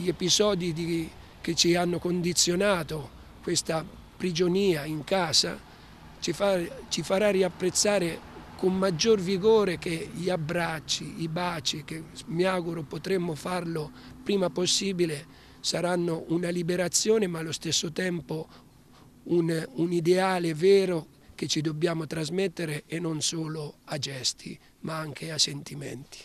gli episodi di, che ci hanno condizionato questa prigionia in casa ci, fa, ci farà riapprezzare con maggior vigore che gli abbracci, i baci, che mi auguro potremmo farlo prima possibile, saranno una liberazione ma allo stesso tempo un, un ideale vero che ci dobbiamo trasmettere e non solo a gesti ma anche a sentimenti.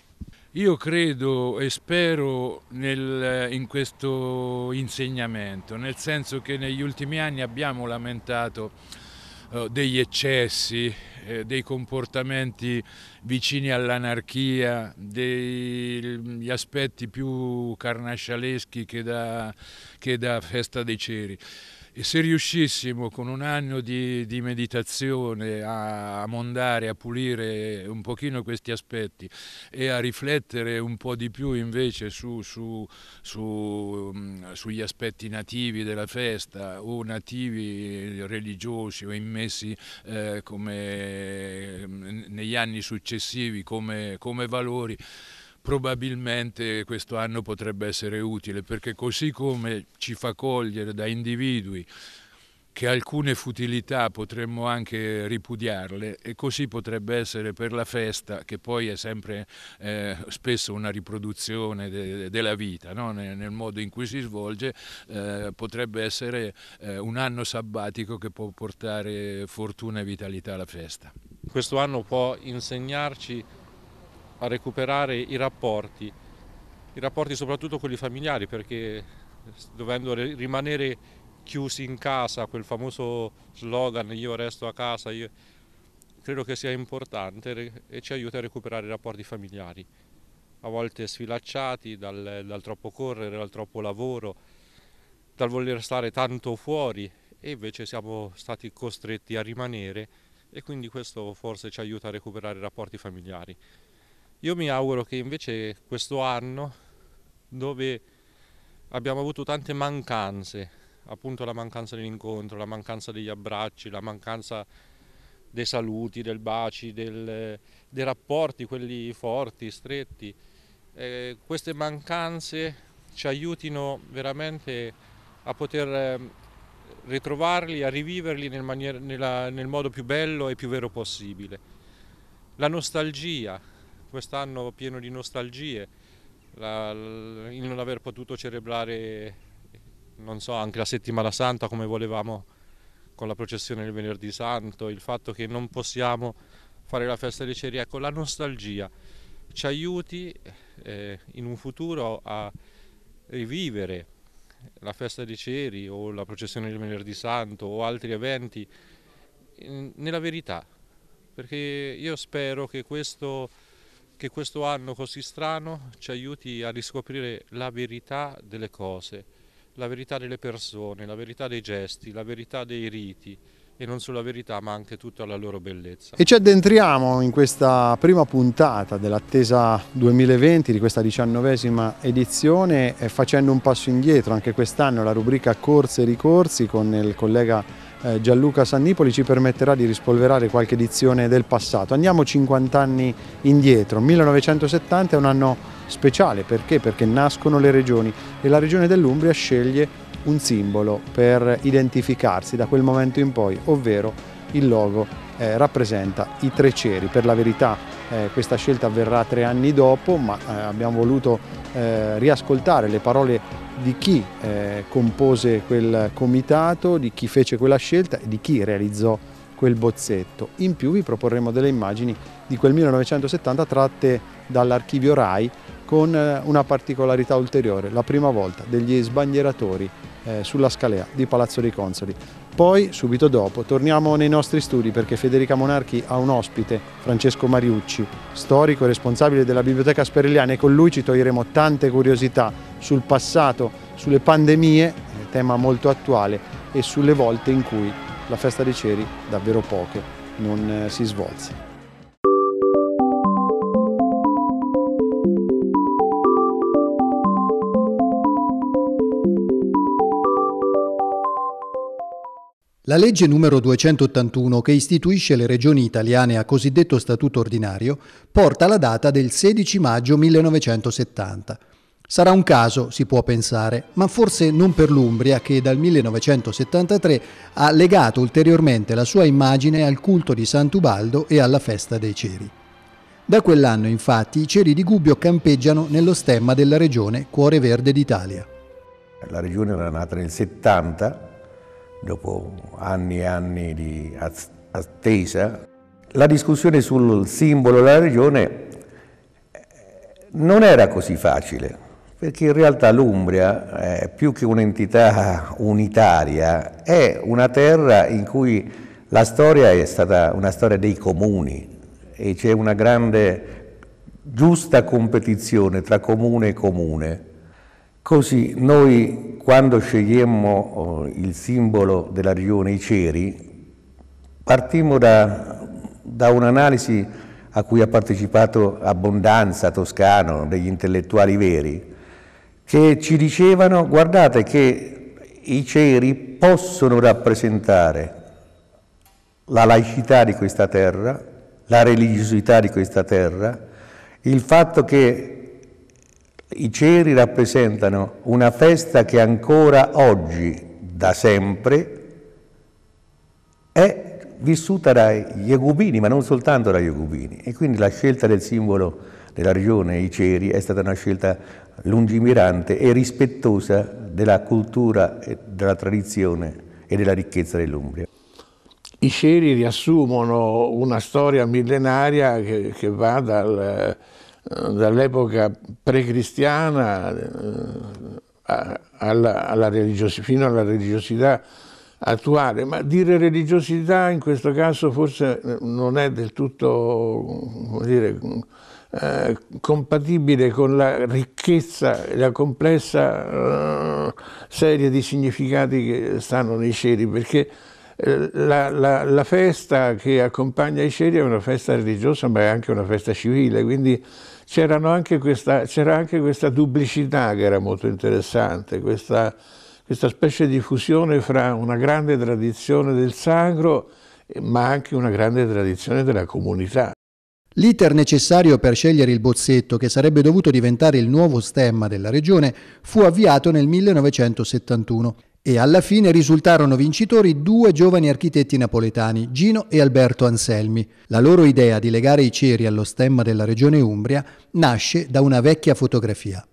Io credo e spero nel, in questo insegnamento, nel senso che negli ultimi anni abbiamo lamentato eh, degli eccessi, eh, dei comportamenti vicini all'anarchia, degli aspetti più carnascialeschi che da, che da festa dei ceri. E se riuscissimo con un anno di, di, meditazione a mondare, a pulire un pochino questi aspetti e a riflettere un po' di più invece su, su, su, mm, sugli aspetti nativi della festa o nativi religiosi o immessi eh, come, mm, negli anni successivi come, come valori, probabilmente questo anno potrebbe essere utile perché così come ci fa cogliere da individui che alcune futilità potremmo anche ripudiarle e così potrebbe essere per la festa, che poi è sempre eh, spesso una riproduzione de della vita, no? nel, nel, modo in cui si svolge, eh, potrebbe essere eh, un anno sabbatico che può portare fortuna e vitalità alla festa. Questo anno può insegnarci a recuperare i rapporti, i rapporti soprattutto quelli familiari perché dovendo rimanere chiusi in casa, quel famoso slogan io resto a casa, io, credo che sia importante e ci aiuta a recuperare i rapporti familiari, a volte sfilacciati dal, dal troppo correre, dal troppo lavoro, dal voler stare tanto fuori e invece siamo stati costretti a rimanere e quindi questo forse ci aiuta a recuperare i rapporti familiari. Io mi auguro che invece questo anno, dove abbiamo avuto tante mancanze, appunto la mancanza dell'incontro, la mancanza degli abbracci, la mancanza dei saluti, del baci, del, dei rapporti, quelli forti, stretti, eh, queste mancanze ci aiutino veramente a poter ehm, ritrovarli, a riviverli nel, maniera, nella, nel modo più bello e più vero possibile. La nostalgia, quest'anno pieno di nostalgie, la, il non aver potuto celebrare, non so, anche la settimana santa come volevamo con la processione del venerdì santo, il fatto che non possiamo fare la festa dei ceri, ecco la nostalgia ci aiuti eh, in un futuro a rivivere la festa dei ceri o la processione del venerdì santo o altri eventi in, mm, nella verità, perché io spero che questo che questo anno così strano ci aiuti a riscoprire la verità delle cose, la verità delle persone, la verità dei gesti, la verità dei riti e non solo la verità ma anche tutta la loro bellezza. E ci addentriamo in questa prima puntata dell'attesa 2020 di questa diciannovesima edizione eh, facendo un passo indietro anche quest'anno la rubrica Corse e Ricorsi con il collega eh, Gianluca Sannipoli ci permetterà di rispolverare qualche edizione del passato. Andiamo 50 anni indietro, 1970 è un anno speciale, perché? Perché nascono le regioni e la regione dell'Umbria sceglie un simbolo per identificarsi da quel momento in poi, ovvero il logo eh, rappresenta i tre ceri, per la verità eh, questa scelta avverrà tre anni dopo, ma eh, abbiamo voluto eh, riascoltare le parole di chi eh, compose quel comitato, di chi fece quella scelta e di chi realizzò quel bozzetto. In più vi proporremo delle immagini di quel 1970 tratte dall'archivio RAI con eh, una particolarità ulteriore, la prima volta degli sbandieratori eh, sulla scalea di Palazzo dei Consoli. Poi, subito dopo, torniamo nei nostri studi perché Federica Monarchi ha un ospite, Francesco Mariucci, storico e responsabile della Biblioteca Sperelliana e con lui ci toglieremo tante curiosità sul passato, sulle pandemie, eh, tema molto attuale, e sulle volte in cui la festa dei ceri, davvero poche, non eh, si svolse. La legge numero 281 che istituisce le regioni italiane a cosiddetto statuto ordinario porta la data del 16 maggio 1970. Sarà un caso, si può pensare, ma forse non per l'Umbria che dal 1973 ha legato ulteriormente la sua immagine al culto di Sant'Ubaldo e alla festa dei ceri. Da quell'anno infatti i ceri di Gubbio campeggiano nello stemma della regione Cuore Verde d'Italia. La regione era nata nel 70 dopo anni e anni di attesa. La discussione sul simbolo della regione eh, non era così facile, perché in realtà l'Umbria, eh, più che un'entità unitaria, è una terra in cui la storia è stata una storia dei comuni e c'è una grande giusta competizione tra comune e comune Così noi quando scegliemmo oh, il simbolo della regione I Ceri, partimmo da, da un'analisi a cui ha partecipato Abbondanza, Toscano, degli intellettuali veri, che ci dicevano guardate che i ceri possono rappresentare la laicità di questa terra, la religiosità di questa terra, il fatto che i ceri rappresentano una festa che ancora oggi, da sempre, è vissuta dai Jacobini, ma non soltanto dai Jacobini. E quindi la scelta del simbolo della regione, i ceri, è stata una scelta lungimirante e rispettosa della cultura, della tradizione e della ricchezza dell'Umbria. I ceri riassumono una storia millenaria che, che va dal dall'epoca pre-cristiana eh, fino alla religiosità attuale, ma dire religiosità in questo caso forse eh, non è del tutto dire, eh, compatibile con la ricchezza e la complessa serie di significati che stanno nei ceri, perché la, la, la, festa che accompagna i ceri è una festa religiosa ma è anche una festa civile, quindi c'era anche, anche questa duplicità che era molto interessante, questa, questa specie di fusione fra una grande tradizione del sacro ma anche una grande tradizione della comunità. L'iter necessario per scegliere il bozzetto, che sarebbe dovuto diventare il nuovo stemma della regione, fu avviato nel 1971 e alla fine risultarono vincitori due giovani architetti napoletani, Gino e Alberto Anselmi. La loro idea di legare i ceri allo stemma della regione Umbria nasce da una vecchia fotografia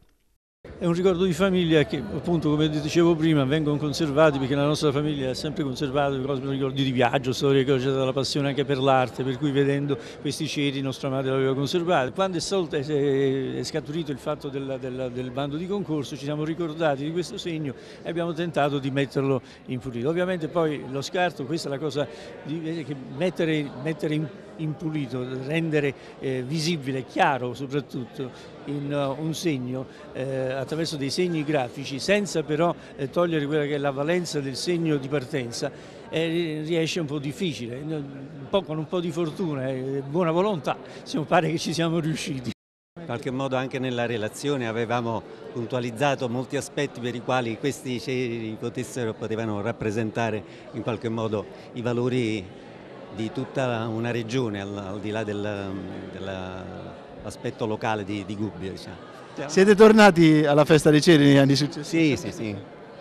è un ricordo di famiglia che appunto come dicevo prima vengono conservati perché la nostra famiglia ha sempre conservato ricordi di viaggio, storie che ho già dato la passione anche per l'arte, per cui vedendo questi ceri nostra madre l'aveva conservato. Quando è, salto, eh, eh, è, scaturito il fatto della, della, del bando di concorso ci siamo ricordati di questo segno e abbiamo tentato di metterlo in furito. Ovviamente poi lo scarto, questa è la cosa di, eh, che mettere, mettere in impulito, rendere eh, visibile, chiaro soprattutto in uh, un segno eh, attraverso dei segni grafici senza però eh, togliere quella che è la valenza del segno di partenza eh, riesce un po' difficile, un po con un po' di fortuna e eh, buona volontà insomma, pare che ci siamo riusciti. In qualche modo anche nella relazione avevamo puntualizzato molti aspetti per i quali questi ceri potessero, potevano rappresentare in qualche modo i valori di tutta una regione, al, al di là dell'aspetto locale di, di Gubbio. Diciamo. Siete tornati alla festa dei ceri negli anni successivi? Sì, sì, sì.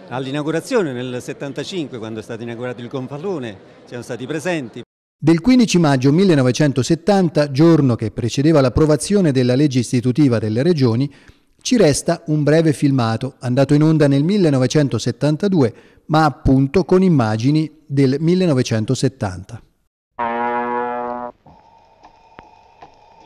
All'inaugurazione nel 75, quando è stato inaugurato il Confallone, siamo stati presenti. Del 15 maggio 1970, giorno che precedeva l'approvazione della legge istitutiva delle regioni, ci resta un breve filmato andato in onda nel 1972, ma appunto con immagini del 1970.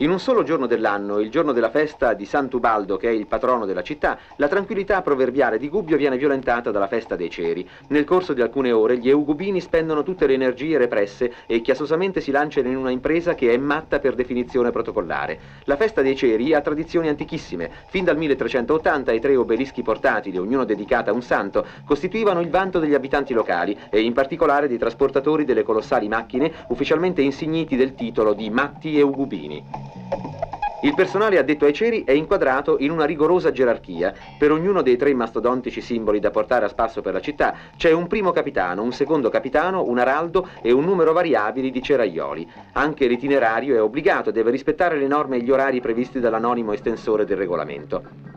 In un solo giorno dell'anno, il giorno della festa di Sant'Ubaldo, che è il patrono della città, la tranquillità proverbiale di Gubbio viene violentata dalla festa dei ceri. Nel corso di alcune ore gli eugubini spendono tutte le energie represse e chiassosamente si lanciano in una impresa che è matta per definizione protocollare. La festa dei ceri ha tradizioni antichissime. Fin dal 1380 i tre obelischi portatili, ognuno dedicato a un santo, costituivano il vanto degli abitanti locali e in particolare dei trasportatori delle colossali macchine ufficialmente insigniti del titolo di matti eugubini. Il personale addetto ai ceri è inquadrato in una rigorosa gerarchia. Per ognuno dei tre mastodontici simboli da portare a spasso per la città c'è un primo capitano, un secondo capitano, un araldo e un numero variabile di ceraioli. Anche l'itinerario è obbligato, deve rispettare le norme e gli orari previsti dall'anonimo estensore del regolamento.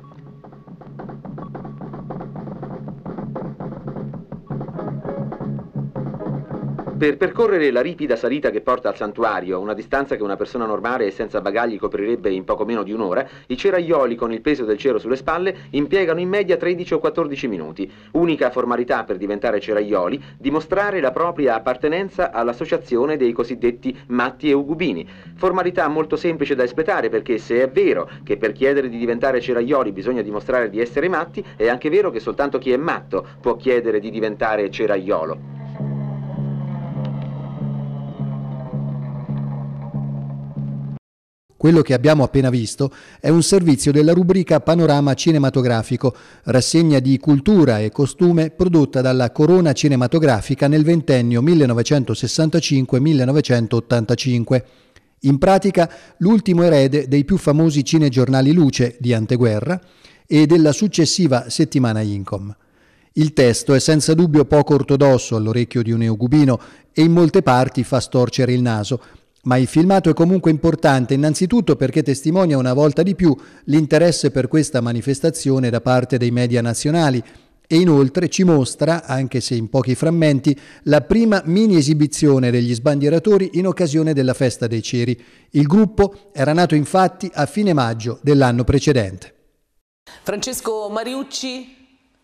Per percorrere la ripida salita che porta al santuario, una distanza che una persona normale e senza bagagli coprirebbe in poco meno di un'ora, i ceraioli con il peso del cero sulle spalle impiegano in media 13 o 14 minuti. Unica formalità per diventare ceraioli, dimostrare la propria appartenenza all'associazione dei cosiddetti matti e ugubini. Formalità molto semplice da espletare perché se è vero che per chiedere di diventare ceraioli bisogna dimostrare di essere matti, è anche vero che soltanto chi è matto può chiedere di diventare ceraiolo. Quello che abbiamo appena visto è un servizio della rubrica Panorama Cinematografico, rassegna di cultura e costume prodotta dalla Corona Cinematografica nel ventennio 1965-1985. In pratica, l'ultimo erede dei più famosi cinegiornali Luce di anteguerra e della successiva settimana Incom. Il testo è senza dubbio poco ortodosso all'orecchio di un eugubino e in molte parti fa storcere il naso, ma il filmato è comunque importante innanzitutto perché testimonia una volta di più l'interesse per questa manifestazione da parte dei media nazionali e inoltre ci mostra, anche se in pochi frammenti, la prima mini esibizione degli sbandieratori in occasione della festa dei ceri. Il gruppo era nato infatti a fine maggio dell'anno precedente. Francesco Mariucci,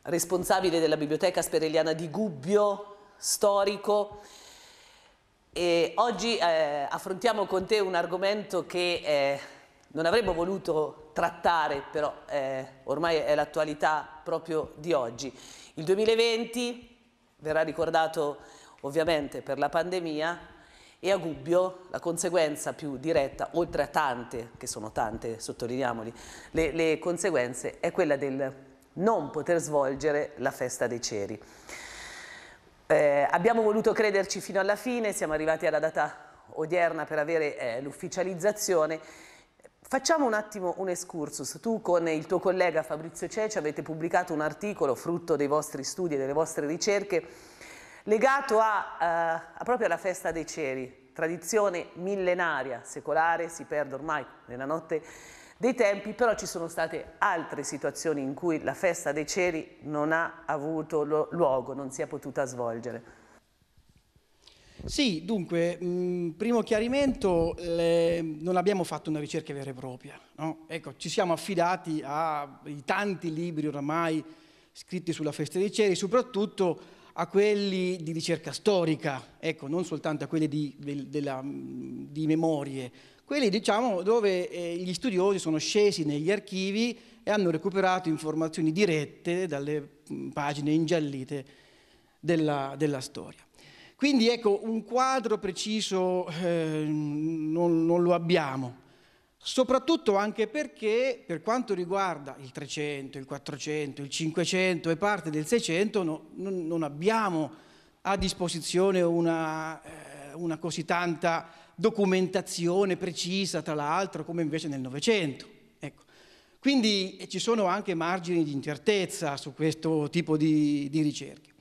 responsabile della biblioteca sperelliana di Gubbio, storico, e oggi eh, affrontiamo con te un argomento che eh, non avremmo voluto trattare, però eh, ormai è l'attualità proprio di oggi. Il 2020 verrà ricordato ovviamente per la pandemia e a Gubbio la conseguenza più diretta, oltre a tante, che sono tante, sottolineiamoli, le, le conseguenze è quella del non poter svolgere la festa dei ceri. Eh, abbiamo voluto crederci fino alla fine, siamo arrivati alla data odierna per avere eh, l'ufficializzazione. Facciamo un attimo un excursus. Tu con il tuo collega Fabrizio Ceci avete pubblicato un articolo, frutto dei vostri studi e delle vostre ricerche, legato a, eh, a proprio alla festa dei ceri, tradizione millenaria, secolare, si perde ormai nella notte dei tempi, però ci sono state altre situazioni in cui la festa dei ceri non ha avuto luogo, non si è potuta svolgere. Sì, dunque, mh, mm, primo chiarimento, le, non abbiamo fatto una ricerca vera e propria. No? Ecco, ci siamo affidati ai tanti libri oramai scritti sulla festa dei ceri, soprattutto a quelli di ricerca storica, ecco, non soltanto a quelli di, de, della, mm, di memorie, quelli diciamo, dove eh, gli studiosi sono scesi negli archivi e hanno recuperato informazioni dirette dalle mm, pagine ingiallite della, della storia. Quindi ecco, un quadro preciso eh, non, non lo abbiamo, soprattutto anche perché per quanto riguarda il 300, il 400, il 500 e parte del 600 no, non, abbiamo a disposizione una, eh, una così tanta documentazione precisa, tra l'altro, come invece nel Novecento. Ecco. Quindi eh, ci sono anche margini di incertezza su questo tipo di, di ricerche.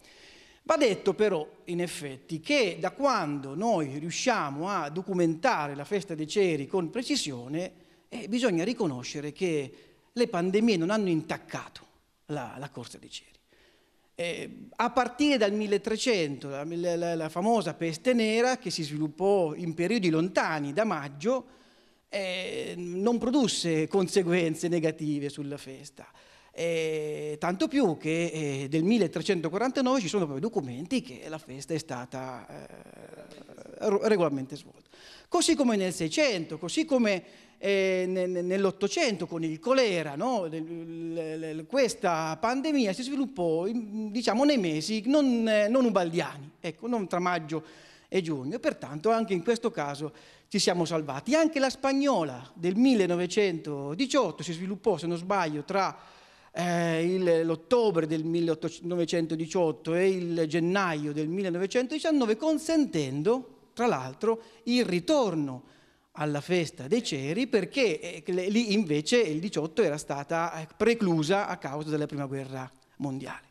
Va detto però, in effetti, che da quando noi riusciamo a documentare la festa dei ceri con precisione, eh, bisogna riconoscere che le pandemie non hanno intaccato la, la corsa dei ceri. Eh, a partire dal 1300, la, la, la, famosa peste nera che si sviluppò in periodi lontani da maggio, eh, non produsse conseguenze negative sulla festa. Eh, tanto più che eh, del 1349 ci sono proprio documenti che la festa è stata eh, regolarmente svolta. Così come nel 600, così come eh, nell'Ottocento con il colera, no? questa pandemia si sviluppò diciamo, nei mesi non, eh, non ubaldiani, ecco, non tra maggio e giugno, pertanto anche in questo caso ci siamo salvati. Anche la spagnola del 1918 si sviluppò, se non sbaglio, tra eh, l'ottobre del 1918 e il gennaio del 1919, consentendo tra l'altro il ritorno alla festa dei ceri perché eh, lì invece il 18 era stata eh, preclusa a causa della prima guerra mondiale.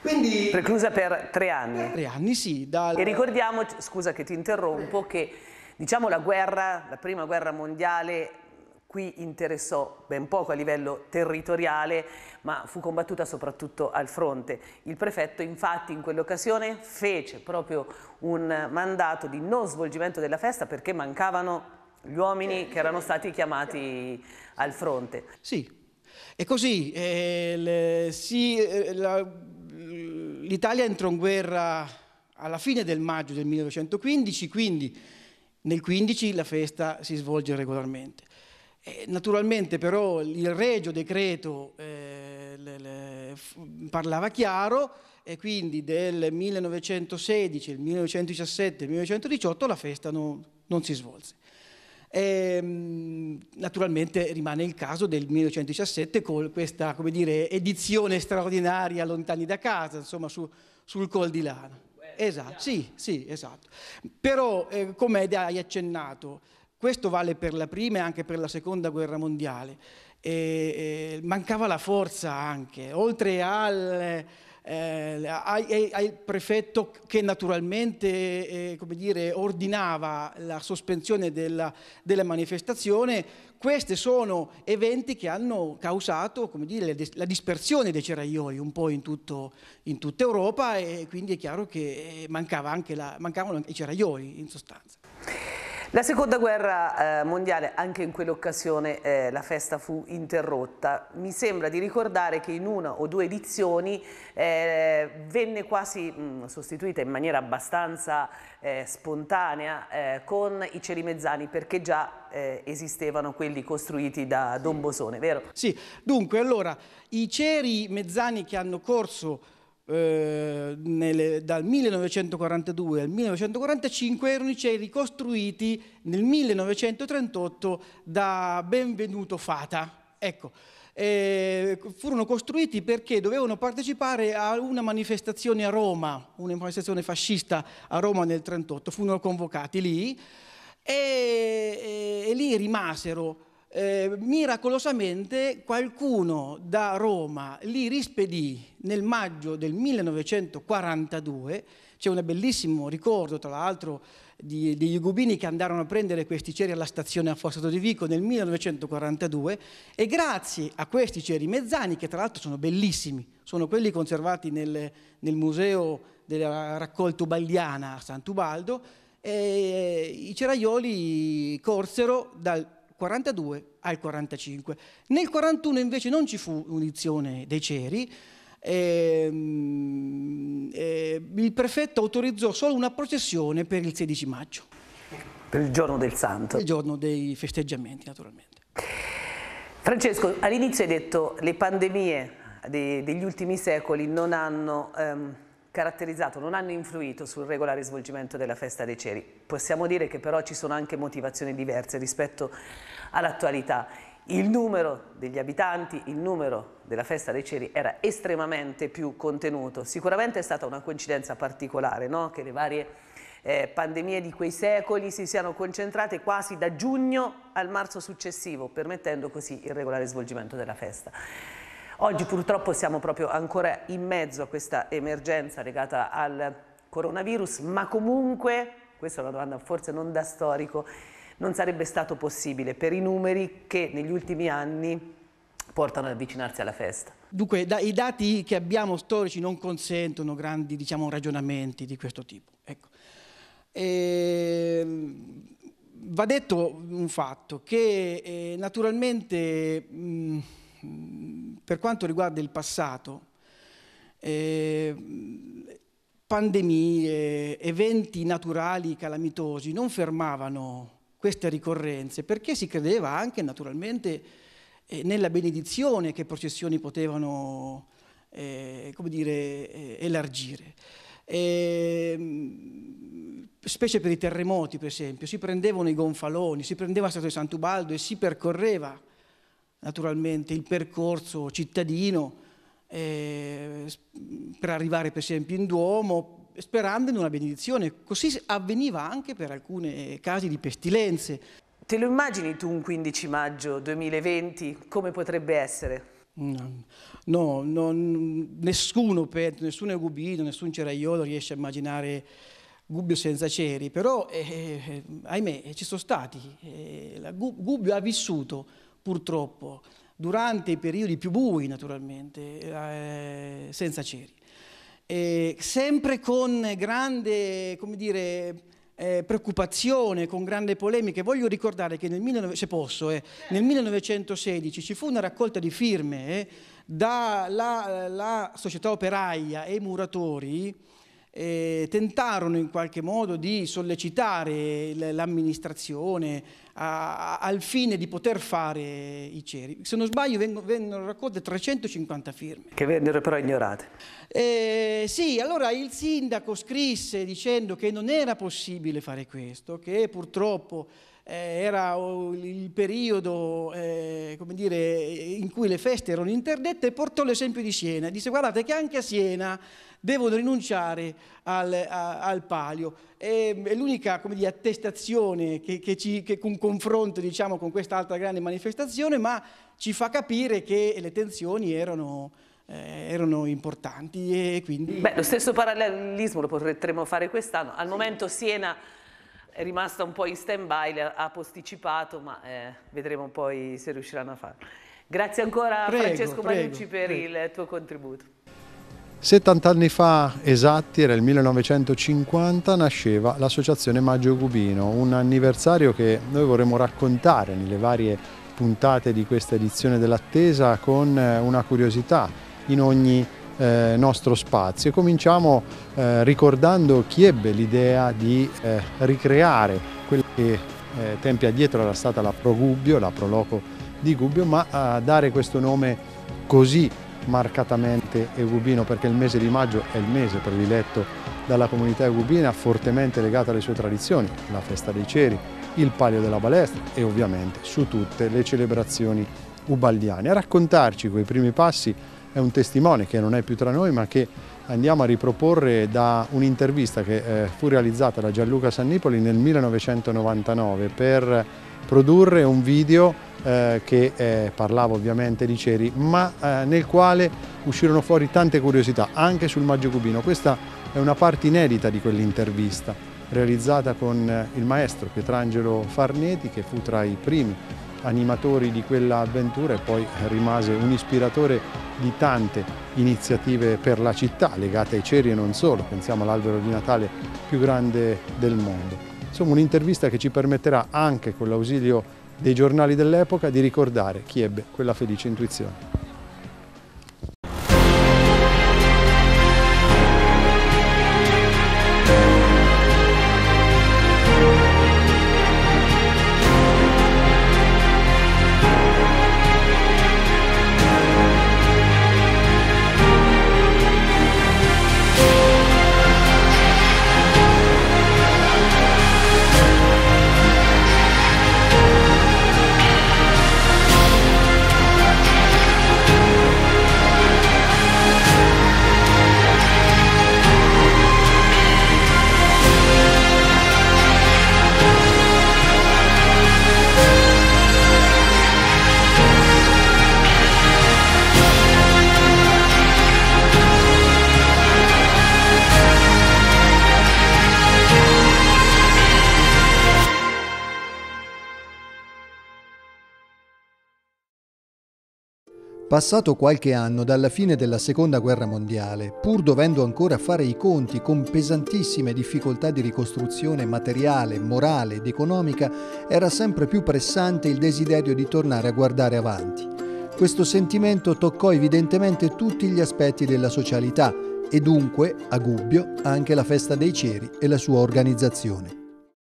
Quindi, preclusa per tre anni? Tre anni, sì. Dal... E ricordiamo, scusa che ti interrompo, che diciamo la guerra, la prima guerra mondiale qui interessò ben poco a livello territoriale, ma fu combattuta soprattutto al fronte. Il prefetto infatti in quell'occasione fece proprio un mandato di non svolgimento della festa perché mancavano gli uomini che erano stati chiamati al fronte. Sì, e così eh, sì, eh, l'Italia entrò in guerra alla fine del maggio del 1915, quindi nel 15 la festa si svolge regolarmente. Eh, naturalmente però il regio decreto eh, le, le, parlava chiaro e quindi del 1916, il 1917, il 1918 la festa non, non si svolse. Ehm, naturalmente rimane il caso del 1917 con questa dire, edizione straordinaria lontani da casa, insomma su, sul Col di Lana. Esatto, sì, sì, esatto. Però, eh, come hai accennato, questo vale per la prima e anche per la seconda guerra mondiale. E, e, mancava la forza anche, oltre al eh, hai, hai, il prefetto che naturalmente eh, dire, ordinava la sospensione della, della, manifestazione. Questi sono eventi che hanno causato dire, la dispersione dei ceraioli un po' in, tutto, in, tutta Europa e quindi è chiaro che eh, mancava la, mancavano i ceraioli in sostanza. La seconda guerra eh, mondiale, anche in quell'occasione eh, la festa fu interrotta. Mi sembra di ricordare che in una o due edizioni eh, venne quasi mh, mm, sostituita in maniera abbastanza eh, spontanea eh, con i cerimezzani perché già eh, esistevano quelli costruiti da Don Bosone, vero? Sì, dunque allora i ceri mezzani che hanno corso eh, nelle, dal 1942 al 1945 erano i cieli costruiti nel 1938 da Benvenuto Fata. Ecco, eh, furono costruiti perché dovevano partecipare a una manifestazione a Roma, una manifestazione fascista a Roma nel 1938, furono convocati lì e, e, e lì rimasero eh, miracolosamente qualcuno da Roma li rispedì nel maggio del 1942, c'è un bellissimo ricordo tra l'altro degli Ugubini che andarono a prendere questi ceri alla stazione a Fossato di Vico nel 1942 e grazie a questi ceri mezzani, che tra l'altro sono bellissimi, sono quelli conservati nel, nel museo della raccolta ubaldiana a Sant'Ubaldo, eh, i ceraioli corsero dal 42 al 45. Nel 41 invece non ci fu un'izione dei ceri, ehm, eh, il prefetto autorizzò solo una processione per il 16 maggio. Per il giorno del santo. Il giorno dei festeggiamenti naturalmente. Francesco, all'inizio hai detto che le pandemie degli ultimi secoli non hanno ehm, caratterizzato non hanno influito sul regolare svolgimento della festa dei ceri. Possiamo dire che però ci sono anche motivazioni diverse rispetto all'attualità. Il numero degli abitanti, il numero della festa dei ceri era estremamente più contenuto. Sicuramente è stata una coincidenza particolare no? che le varie eh, pandemie di quei secoli si siano concentrate quasi da giugno al marzo successivo, permettendo così il regolare svolgimento della festa. Oggi purtroppo siamo proprio ancora in mezzo a questa emergenza legata al coronavirus, ma comunque, questa è una domanda forse non da storico, non sarebbe stato possibile per i numeri che negli ultimi anni portano ad avvicinarsi alla festa. Dunque, da, i dati che abbiamo storici non consentono grandi diciamo, ragionamenti di questo tipo. Ecco. E, ehm, va detto un fatto che eh, naturalmente mh, mm, per quanto riguarda il passato, eh, pandemie, eventi naturali calamitosi non fermavano queste ricorrenze perché si credeva anche naturalmente eh, nella benedizione che processioni potevano eh, come dire, eh, elargire. E, ehm, specie per i terremoti, per esempio, si prendevano i gonfaloni, si prendeva il Stato di Sant'Ubaldo e si percorreva naturalmente il percorso cittadino eh, per arrivare per esempio in Duomo, sperando in una benedizione. Così avveniva anche per alcuni casi di pestilenze. Te lo immagini tu un 15 maggio 2020? Come potrebbe essere? No, no, nessuno, nessuno è Gubino, nessun Ceraiolo riesce a immaginare Gubbio senza ceri, però eh, eh, eh ahimè ci sono stati, eh, Gubbio ha vissuto purtroppo, durante i periodi più bui naturalmente, eh, senza ceri. Eh, sempre con grande dire, eh, preoccupazione, con grande polemica. Voglio ricordare che nel, 19, posso, eh, nel 1916 ci fu una raccolta di firme eh, dalla società operaia e i muratori eh, tentarono in qualche modo di sollecitare l'amministrazione a, al fine di poter fare i ceri. Se non sbaglio vennero raccolte 350 firme. Che vennero però ignorate. Eh, sì, allora il sindaco scrisse dicendo che non era possibile fare questo, che purtroppo eh, era il periodo eh, dire, in cui le feste erano interdette, e portò l'esempio di Siena. Disse guardate che anche a Siena devono rinunciare al, a, al palio. E, è l'unica dire, attestazione che, che, ci, che un confronto diciamo, con questa altra grande manifestazione, ma ci fa capire che le tensioni erano... Eh, erano importanti e quindi... Beh, lo stesso parallelismo lo potremmo fare quest'anno. Al sì. momento Siena è rimasta un po' in stand-by, ha posticipato, ma eh, vedremo poi se riusciranno a farlo. Grazie ancora prego, Francesco Manucci per prego. il tuo contributo. 70 anni fa esatti, era il 1950, nasceva l'associazione Maggio Gubino, un anniversario che noi vorremmo raccontare nelle varie puntate di questa edizione dell'attesa con eh, una curiosità in ogni eh, nostro spazio. Cominciamo eh, ricordando chi ebbe l'idea di eh, ricreare quella che eh, tempi addietro era stata la Pro Gubbio, la Pro Loco di Gubbio, ma a eh, dare questo nome così marcatamente eububino perché il mese di maggio è il mese prediletto dalla comunità eububina, fortemente legata alle sue tradizioni, la festa dei ceri, il palio della balestra e ovviamente su tutte le celebrazioni ubaldiane. A raccontarci quei primi passi è un testimone che non è più tra noi ma che andiamo a riproporre da un'intervista che eh, fu realizzata da Gianluca Sannipoli nel 1999 per produrre un video eh, che eh, parlava ovviamente di Ceri ma eh, nel quale uscirono fuori tante curiosità anche sul Maggio Cubino. Questa è una parte inedita di quell'intervista realizzata con eh, il maestro Pietrangelo Farneti che fu tra i primi animatori di quella avventura e poi rimase un ispiratore di tante iniziative per la città legate ai ceri e non solo, pensiamo all'albero di Natale più grande del mondo. Insomma un'intervista che ci permetterà anche con l'ausilio dei giornali dell'epoca di ricordare chi ebbe quella felice intuizione. Passato qualche anno dalla fine della Seconda Guerra Mondiale, pur dovendo ancora fare i conti con pesantissime difficoltà di ricostruzione materiale, morale ed economica, era sempre più pressante il desiderio di tornare a guardare avanti. Questo sentimento toccò evidentemente tutti gli aspetti della socialità e dunque, a Gubbio, anche la Festa dei Ceri e la sua organizzazione.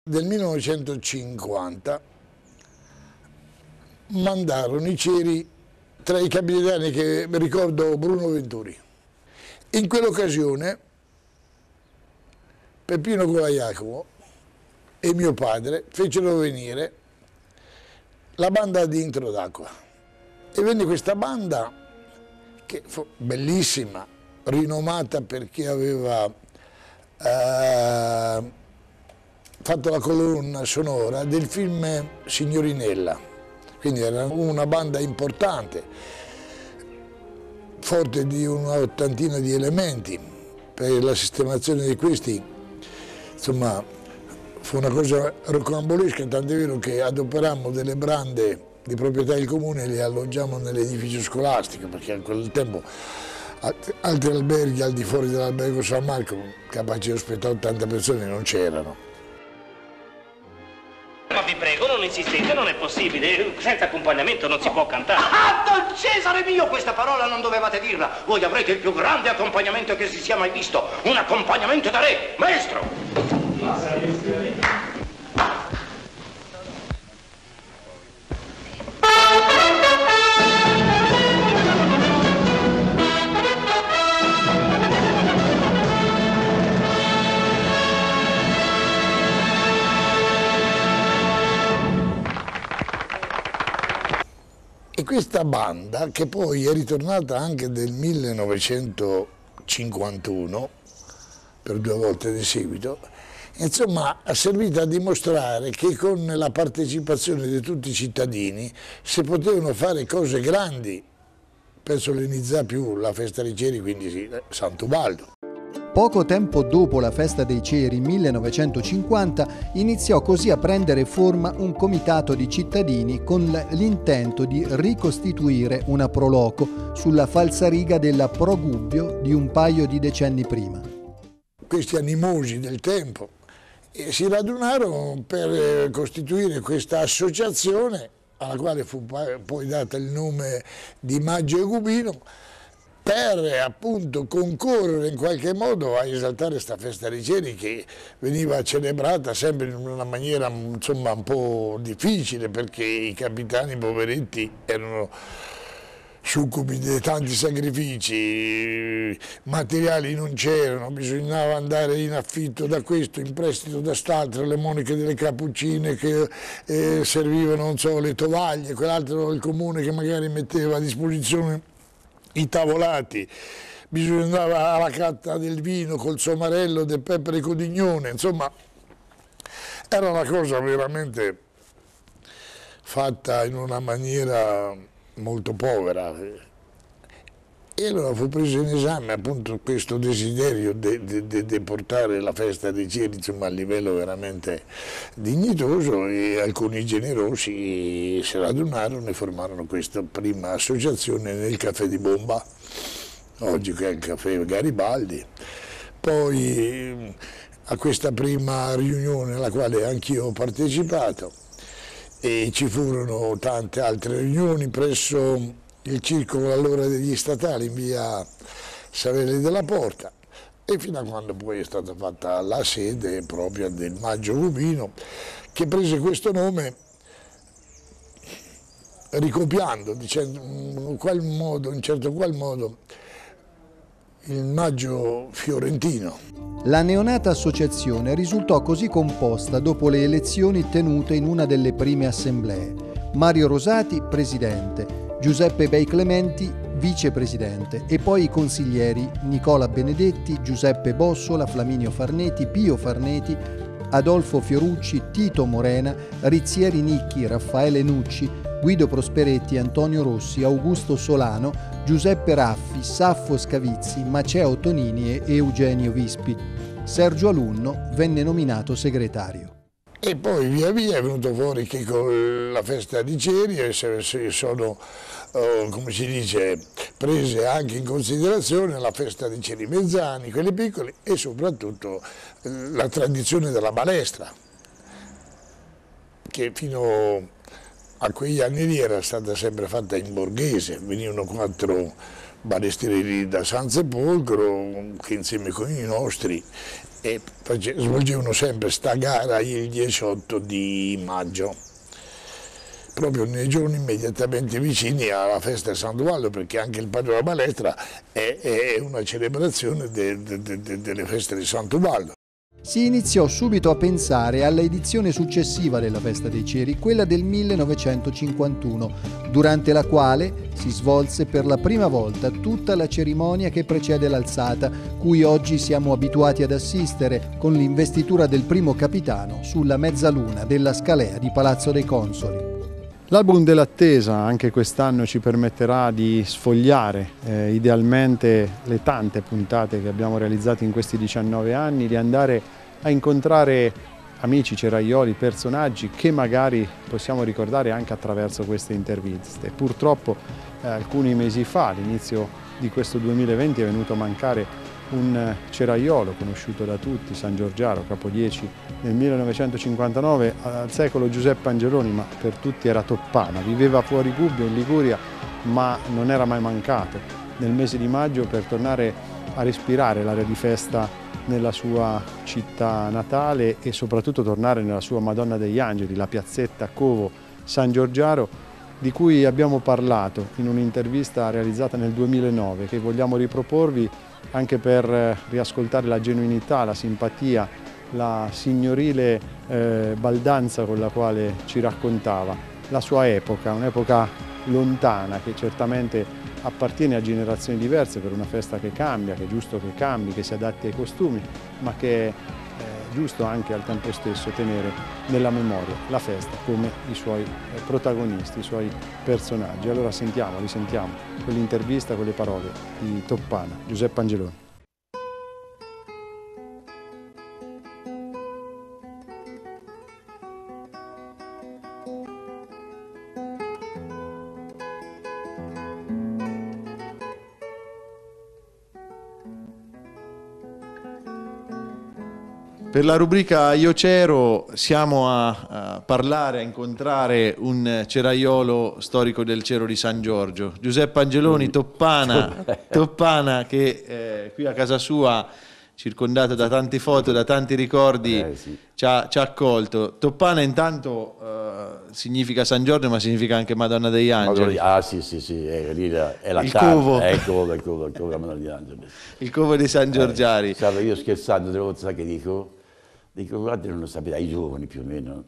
Nel 1950 mandarono i Ceri tra i capitani che ricordo Bruno Venturi. In quell'occasione Peppino Colaiacomo e mio padre fecero venire la banda di Intro d'Acqua e venne questa banda che fu bellissima, rinomata perché aveva eh, fatto la colonna sonora del film Signorinella quindi era una banda importante, forte di un'ottantina di elementi, per la sistemazione di questi, insomma, fu una cosa rocambolesca, tant'è vero che adoperammo delle brande di proprietà del comune e le alloggiamo nell'edificio scolastico, perché a quel tempo altri alberghi al di fuori dell'albergo San Marco, capaci di ospitare 80 persone, non c'erano. Ma vi prego, non insistete, non è possibile. Senza accompagnamento non si può cantare. Ah, ah, don Cesare mio, questa parola non dovevate dirla. Voi avrete il più grande accompagnamento che si sia mai visto. Un accompagnamento da re, maestro. E questa banda, che poi è ritornata anche nel 1951, per due volte di seguito, insomma ha servito a dimostrare che con la partecipazione di tutti i cittadini si potevano fare cose grandi per solennizzare più la festa di Ceri, quindi sì, Baldo. Poco tempo dopo la festa dei ceri 1950 iniziò così a prendere forma un comitato di cittadini con l'intento di ricostituire una proloco sulla falsariga della Pro Gubbio di un paio di decenni prima. Questi animosi del tempo eh, si radunarono per eh, costituire questa associazione alla quale fu poi data il nome di Maggio e Gubino per appunto concorrere in qualche modo a esaltare questa festa di Ceri che veniva celebrata sempre in una maniera insomma un po' difficile perché i capitani poveretti erano succubi di tanti sacrifici, materiali non c'erano, bisognava andare in affitto da questo, in prestito da quest'altro, le monache delle cappuccine che eh, servivano so, le tovaglie, quell'altro il comune che magari metteva a disposizione i tavolati, bisognava la carta del vino col somarello del pepere codignone, insomma era una cosa veramente fatta in una maniera molto povera. E allora fu preso in esame appunto questo desiderio di de, de, de portare la festa di Ceri a livello veramente dignitoso e alcuni generosi si radunarono e formarono questa prima associazione nel caffè di Bomba, oggi che è il caffè Garibaldi. Poi a questa prima riunione alla quale anch'io ho partecipato e ci furono tante altre riunioni presso il circolo allora degli statali in via Savelli della Porta e fino a quando poi è stata fatta la sede propria del Maggio Rubino che prese questo nome ricopiando dicendo, in, quel modo, in certo qual modo il Maggio Fiorentino. La neonata associazione risultò così composta dopo le elezioni tenute in una delle prime assemblee. Mario Rosati, presidente, Giuseppe Bei Clementi, vicepresidente, e poi i consiglieri Nicola Benedetti, Giuseppe Bossola, Flaminio Farneti, Pio Farneti, Adolfo Fiorucci, Tito Morena, Rizzieri Nicchi, Raffaele Nucci, Guido Prosperetti, Antonio Rossi, Augusto Solano, Giuseppe Raffi, Saffo Scavizzi, Maceo Tonini e Eugenio Vispi. Sergio Alunno venne nominato segretario e poi via via è venuto fuori che con la festa di Ceria sono oh, come si dice, prese anche in considerazione la festa di Ceri Mezzani, quelli piccoli e soprattutto eh, la tradizione della balestra che fino a quegli anni lì era stata sempre fatta in borghese, venivano quattro balestieri da San Sepolcro che insieme con i nostri e svolgevano sempre sta gara il 18 di maggio proprio nei giorni immediatamente vicini alla festa di San Duvaldo, perché anche il Padova Balestra è, è una celebrazione de, de, de, delle feste di San Duvaldo. Si iniziò subito a pensare alla edizione successiva della Festa dei Ceri, quella del 1951, durante la quale si svolse per la prima volta tutta la cerimonia che precede l'alzata, cui oggi siamo abituati ad assistere con l'investitura del primo capitano sulla mezzaluna della scalea di Palazzo dei Consoli. L'album dell'attesa anche quest'anno ci permetterà di sfogliare eh, idealmente le tante puntate che abbiamo realizzato in questi 19 anni, di andare a incontrare amici, ceraioli, personaggi che magari possiamo ricordare anche attraverso queste interviste. Purtroppo eh, alcuni mesi fa, all'inizio di questo 2020, è venuto a mancare un eh, ceraiolo conosciuto da tutti, San Giorgiaro, capo 10, nel 1959 al secolo Giuseppe Angeloni, ma per tutti era toppana, viveva fuori Gubbio in Liguria, ma non era mai mancato nel mese di maggio per tornare a respirare l'aria di festa nella sua città natale e soprattutto tornare nella sua Madonna degli Angeli, la piazzetta Covo San Giorgiaro, di cui abbiamo parlato in un'intervista realizzata nel 2009 che vogliamo riproporvi anche per eh, riascoltare la genuinità, la simpatia, la signorile eh, baldanza con la quale ci raccontava la sua epoca, un'epoca lontana che certamente appartiene a generazioni diverse per una festa che cambia, che è giusto che cambi, che si adatti ai costumi, ma che giusto anche al tempo stesso tenere nella memoria la festa come i suoi eh, protagonisti, i suoi personaggi. Allora sentiamo, risentiamo quell'intervista con le parole di Toppana, Giuseppe Angeloni. Per la rubrica Io c'ero siamo a, a, parlare, a incontrare un ceraiolo storico del cero di San Giorgio, Giuseppe Angeloni mm. Toppana, [LAUGHS] Toppana che eh, qui a casa sua, circondato da tante foto, da tanti ricordi, eh, sì. ci, ha, accolto. Toppana intanto eh, significa San Giorgio ma significa anche Madonna degli Angeli. ah sì sì sì, è, lì la, è la il carta, covo. È il covo, il covo, il covo, Madonna degli Angeli. Il covo di San eh, Giorgiari. Eh, io scherzando, devo volte che dico Dico, guarda, non lo sapete, ai giovani più o meno,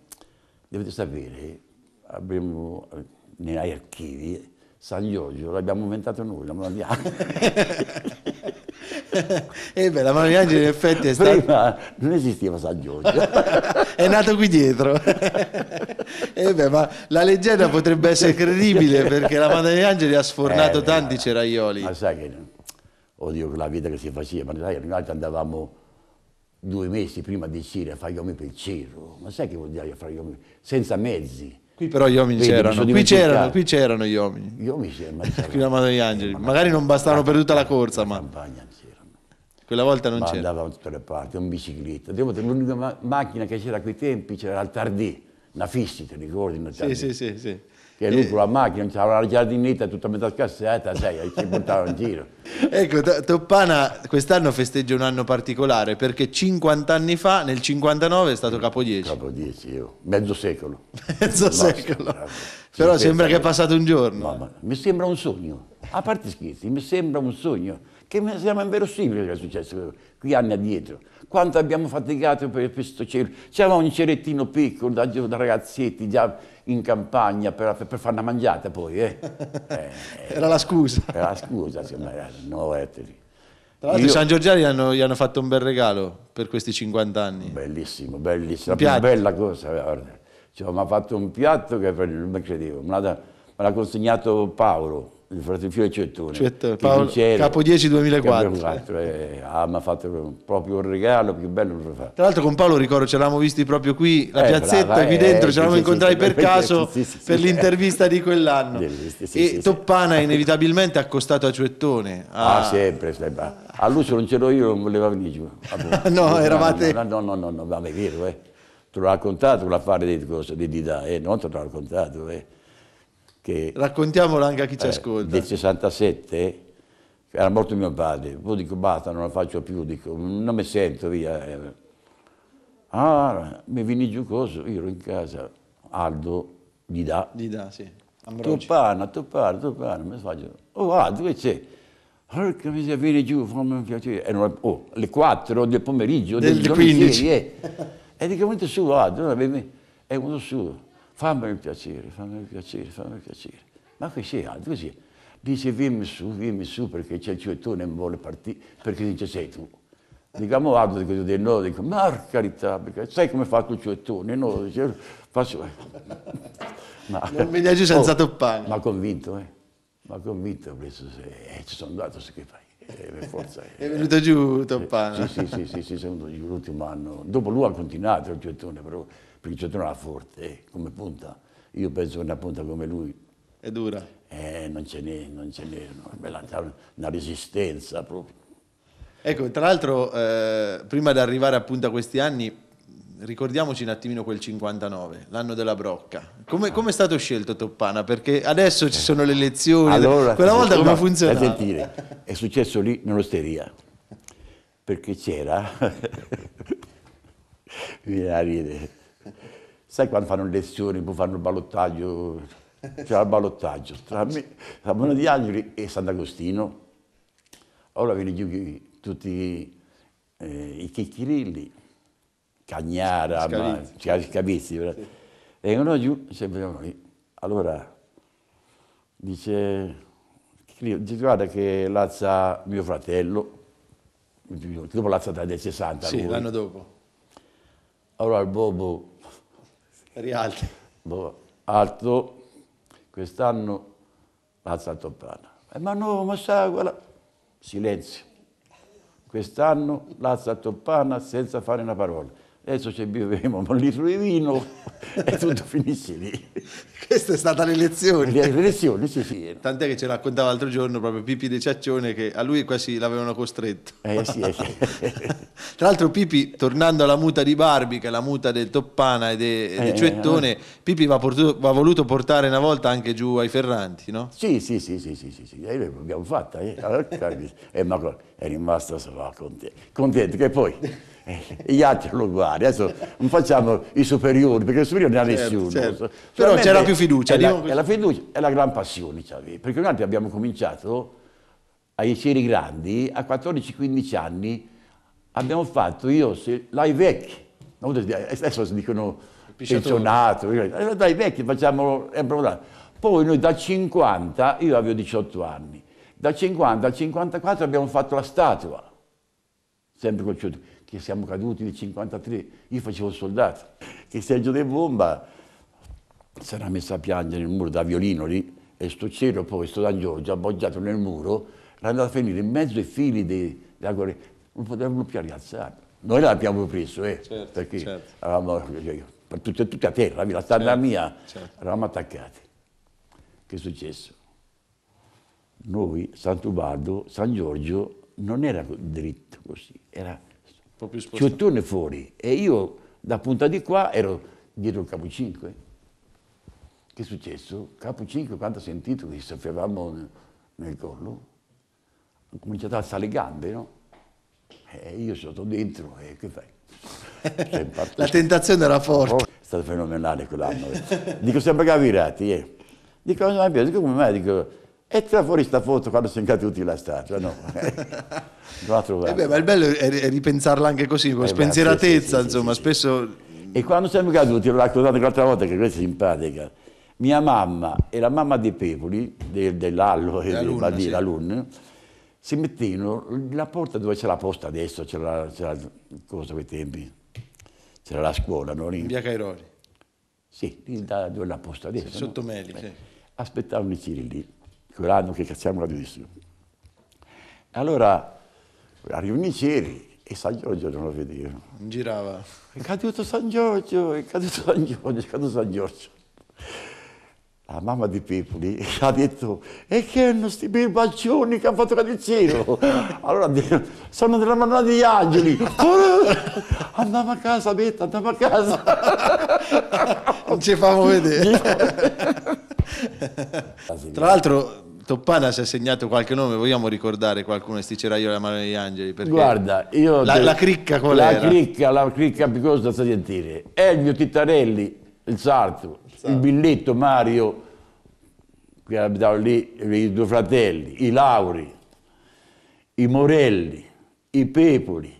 dovete sapere, abbiamo, nei archivi, San Giorgio l'abbiamo inventato noi, la mano di angeli. [LAUGHS] e eh la mano di angeli in effetti è stata... Prima non esisteva San Giorgio. [LAUGHS] è nato qui dietro. [LAUGHS] e eh ma la leggenda potrebbe essere credibile perché la mano di angeli ha sfornato eh, tanti ma, ceraioli. Ma sai che... Oddio, la vita che si faceva, ma noi andavamo due mesi prima di uscire a fare gli uomini per Ciro. Ma sai che vuol dire fare gli uomini? Senza mezzi. Qui però gli uomini c'erano. Qui, c'erano, qui c'erano gli uomini. Gli uomini c'erano. [LAUGHS] qui la mano degli angeli. Eh, ma Magari non bastavano per tutta la corsa, ma... Campagna c'erano. Quella volta non ma c'era. andavamo da tutte le parti, un bicicletta. L'unica macchina che c'era a quei tempi c'era il Tardì, una fissi, ti ricordi? Sì, sì, sì, sì che con la macchina, ci la giardinetta tutta metà scassata, sai, ci portava in giro. [LAUGHS] Ecco, Toppana quest'anno festeggia un anno particolare perché 50 anni fa, nel 59, è stato capo 10. Capo 10, io, mezzo secolo. [LAUGHS] Mezzo Basta, secolo. Però si sembra che è passato un giorno. Mamma, mi sembra un sogno, a parte scherzi, mi sembra un sogno, che mi sembra inverosimile che è successo qui anni addietro quanto abbiamo faticato per questo cielo. C'era un cerettino piccolo da, da ragazzetti, già in campagna per, per fare una mangiata poi. Eh? [LAUGHS] eh. Eh, era la scusa. Era la scusa, sembra, era novetteri. Tra l'altro Io... San Giorgiani gli hanno, gli hanno, fatto un bel regalo per questi 50 anni. Bellissimo, bellissimo, la più bella cosa. Cioè, mi ha fatto un piatto che non mi credevo, me l'ha consegnato Paolo, il fratello Cettone, Cettone Paolo, capo 10 2004. Fatto, eh, ah, mi ha fatto proprio un regalo più bello. Tra l'altro con Paolo ricordo ce l'avamo visti proprio qui, la eh, piazzetta brava, qui dentro, eh, ce l'avamo sì, incontrati sì, per sì, caso per l'intervista di quell'anno. e Toppana inevitabilmente accostato a Cettone. A... Ah, sempre, sempre. A Lucio non c'ero io non voleva venire giù. [LAUGHS] no, eravate... No, no, no, no, no, vabbè, è vero, eh. Te l'ho raccontato l'affare di, cosa, di Dida, eh, non te l'ho raccontato, eh. Che Raccontiamolo anche a chi ci eh, ascolta. Del 67 era morto mio padre, poi dico basta, non la faccio più, dico non mi sento, via. Ah, mi vieni giù cosa? Io ero in casa, Aldo, gli dà. Gli dà, sì. Ambrogi. Toppana, toppana, toppana, mi faccio. Oh, Aldo, che c'è? Porca miseria, vieni giù, fammi un piacere. Erano oh, le 4 del pomeriggio del, del 15. Ieri, eh. e dico, mentre su, Aldo, e quando su fammi fammelo piacere, fammi fammelo piacere, fammi fammelo piacere. Ma così, così. Dice, vieni su, vieni su, perché c'è il ciuettone non vuole partire, perché dice, sei tu. Dico, ma vado, dico, io no, dico, ma carità, perché sai come fa il ciuettone? No, dice, faccio... [LAUGHS] ma, non viaggi senza oh, toppare. Ma convinto, eh. Ma convinto, preso, eh, ci sono andato, se che fai. Eh, forza, eh. È venuto giù eh, Toppana. Sì, sì, sì, sì, sì, sì, sì, sì l'ultimo anno. Dopo lui ha continuato il gettone, però perché Cetron era forte come punta. Io penso che una punta come lui... È dura? Eh, non ce n'è, non ce n'è, no. una resistenza proprio. Ecco, tra l'altro, eh, prima di arrivare appunto a questi anni, ricordiamoci un attimino quel 59, l'anno della brocca. Come, ah. come è stato scelto Toppana? Perché adesso ci sono le elezioni, allora, quella volta come no, funziona? Sentire, è successo lì nell'osteria, perché c'era... [LAUGHS] Mi viene a ridere Sai quando fanno lezioni, poi fanno il ballottaggio, c'era cioè, il ballottaggio tra Sabona di Angeli e Sant'Agostino. Allora venne giù tutti eh, i chicchirilli, Cagnara, Scavizzi, sì. vengono giù, vengono lì. Allora dice, dice, guarda che Lazza, mio fratello, dopo Lazza da 60. Sì, l'anno dopo. Allora il Bobo Rialto. Boh, alto, quest'anno Lazza Toppana. Eh, ma no, ma sa, guarda... Silenzio. Quest'anno Lazza Toppana senza fare una parola Adesso ci beveremo un litro di vino e tutto finisce lì. Questa è stata l'elezione. L'elezione, sì, sì. Tant'è che ce raccontava l'altro giorno proprio Pippi De Ciaccione che a lui quasi l'avevano costretto. Eh sì, eh, sì. Tra l'altro Pippi, tornando alla muta di Barbie, che è la muta del Toppana e del eh, di Cioettone, eh, Pippi va, portato, va, voluto portare una volta anche giù ai Ferranti, no? Sì, sì, sì, sì, sì, sì, sì. l'abbiamo fatta. Eh. Allora, ma è rimasta solo contenta. Contenta che poi eh, gli altri lo guardano. Adesso non facciamo i superiori, perché i superiori non ha certo, nessuno. Certo. Cioè, Però c'era più fiducia. È la, è la fiducia è la gran passione c'avevi, perché noi abbiamo cominciato ai ceri grandi, a 14-15 anni abbiamo fatto io, se, l'ai vecchi, adesso si dicono pensionato, eh, dai vecchi facciamo, è Poi noi da 50, io avevo 18 anni, dal 50 al 54 abbiamo fatto la statua, sempre col ciuto, che siamo caduti nel 53, io facevo il soldato, che Sergio De Bomba si era messo a piangere nel muro da violino lì, e sto cielo poi, sto Dan Giorgio, appoggiato nel muro, era andato a finire in mezzo ai fili della guerra, non potevano più rialzare. Noi l'abbiamo preso, eh, certo, perché certo. eravamo cioè, per tutte, tutte a terra, la strada certo, mia, certo. eravamo attaccati. Che è successo? noi, Sant'Ubaldo, San Giorgio, non era dritto così, era un po' ciotone fuori. E io da punta di qua ero dietro il capo 5. Che è successo? Capo 5, quando ha sentito che soffiavamo nel collo, ha cominciato a alzare le gambe, no? E io sono dentro, e che fai? [LAUGHS] La tentazione era forte. Oh, è stato fenomenale quell'anno. Dico, sempre cavirati, eh. Dico, non dico, come mai? Dico, e tira fuori sta foto quando siamo caduti la statua, no? [LAUGHS] Eh beh, ma il bello è ripensarla anche così, con eh spensieratezza, sì, sì, insomma, sì, spesso... E quando siamo caduti, l'ho raccontato l'altra volta, che questa è simpatica, mia mamma e la mamma di Pepoli, de, dell'Allo e della eh, Luna, di, Lun, si mettevano la porta dove c'è la posta adesso, c'era la, cosa quei tempi, c'era la scuola, no? Lì. Via Cairoli. Sì, lì da, dove è la posta adesso. Sì, sotto no? Meli, eh, sì. Aspettavano i lì quell'anno che cacciamo la divisione. Allora, a riunici e San Giorgio non lo vedevo. Girava. È caduto San Giorgio, è caduto San Giorgio, è caduto San Giorgio. La mamma di Pipoli [LAUGHS] ha detto, e che hanno questi birbaccioni che hanno fatto cadere il cielo? Allora, sono della manna degli angeli. [LAUGHS] andiamo a casa, Betta, andiamo a casa. non ci famo vedere. [LAUGHS] Tra l'altro Toppana si è segnato qualche nome, vogliamo ricordare qualcuno Sticeraio e mano degli Angeli? Guarda, io... La, te... la cricca qual la era? Cricca, la cricca picosa da Salientire, Elvio Tittarelli, il sarto, il, sarto. il Billetto Mario, che abitava lì, i due fratelli, i Lauri, i Morelli, i Pepoli,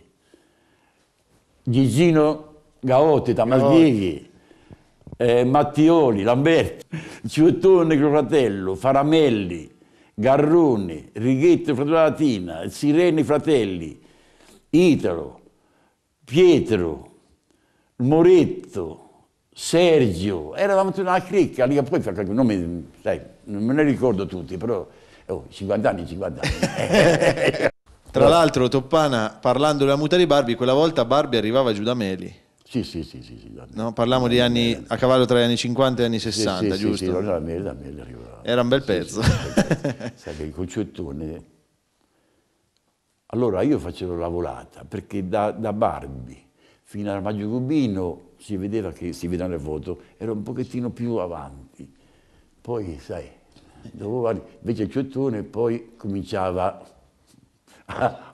Gigino Gaotti, Tamaldighi, eh, Mattioli, Lamberti, [LAUGHS] Ciuettone, mio fratello, Faramelli, Garrone, Righetto Fratello Latina, Sireni Fratelli, Italo, Pietro, Moretto, Sergio, eravamo tutti una cricca, lì, poi non mi, sai, non me ne ricordo tutti, però oh, 50 anni, 50 anni. [LAUGHS] Tra l'altro Toppana, parlando della muta di Barbie, quella volta Barbie arrivava giù da Meli. Sì, sì, sì. sì, sì no, parliamo di anni a cavallo tra gli anni 50 e gli anni 60, sì, giusto? Sì, sì, allora me, da me arrivava. Era un bel pezzo. Sai che il concettone... Allora io facevo la volata, perché da, da Barbi fino a Maggio Cubino si vedeva che, si vedeva nel foto, era un pochettino più avanti. Poi, sai, dopo, invece il ciottone poi cominciava a,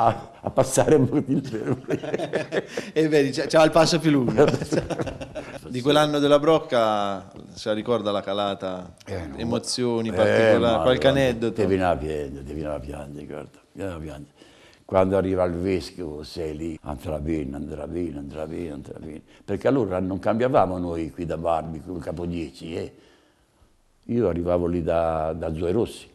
a, a passare a [LAUGHS] Montilfebbre. e vedi, c'ha il passo più lungo. [LAUGHS] Di quell'anno della Brocca se la ricorda la calata? Eh, no. Emozioni eh, qualche guarda, aneddoto? Devi andare a piangere, devi andare a piangere, guarda, devi a piangere quando arriva il vescovo sei lì, andrà bene, andrà bene, andrà bene, andrà bene. Perché allora non cambiavamo noi qui da Barbi, con il capo 10, eh. Io arrivavo lì da, da Zoe Rossi,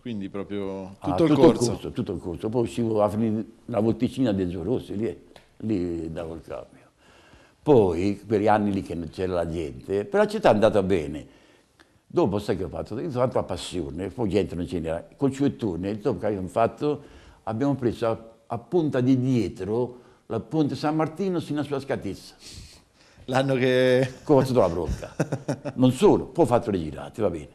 quindi proprio tutto, ah, tutto il, corso. il, corso. Tutto il corso, poi uscivo a finire la volticina del Giorosso, lì, lì davo il cambio. Poi, per gli anni lì che non c'era la gente, però la città è andata bene. Dopo, sai che ho fatto? ho fatto la passione, poi gente non ce n'era. Con Ciuettone, dopo che abbiamo fatto, abbiamo preso a, a punta di dietro la ponte San Martino sino alla sua scatezza. L'anno che... Ho fatto la bronca. [LAUGHS] non solo, poi ho fatto le girate, va bene.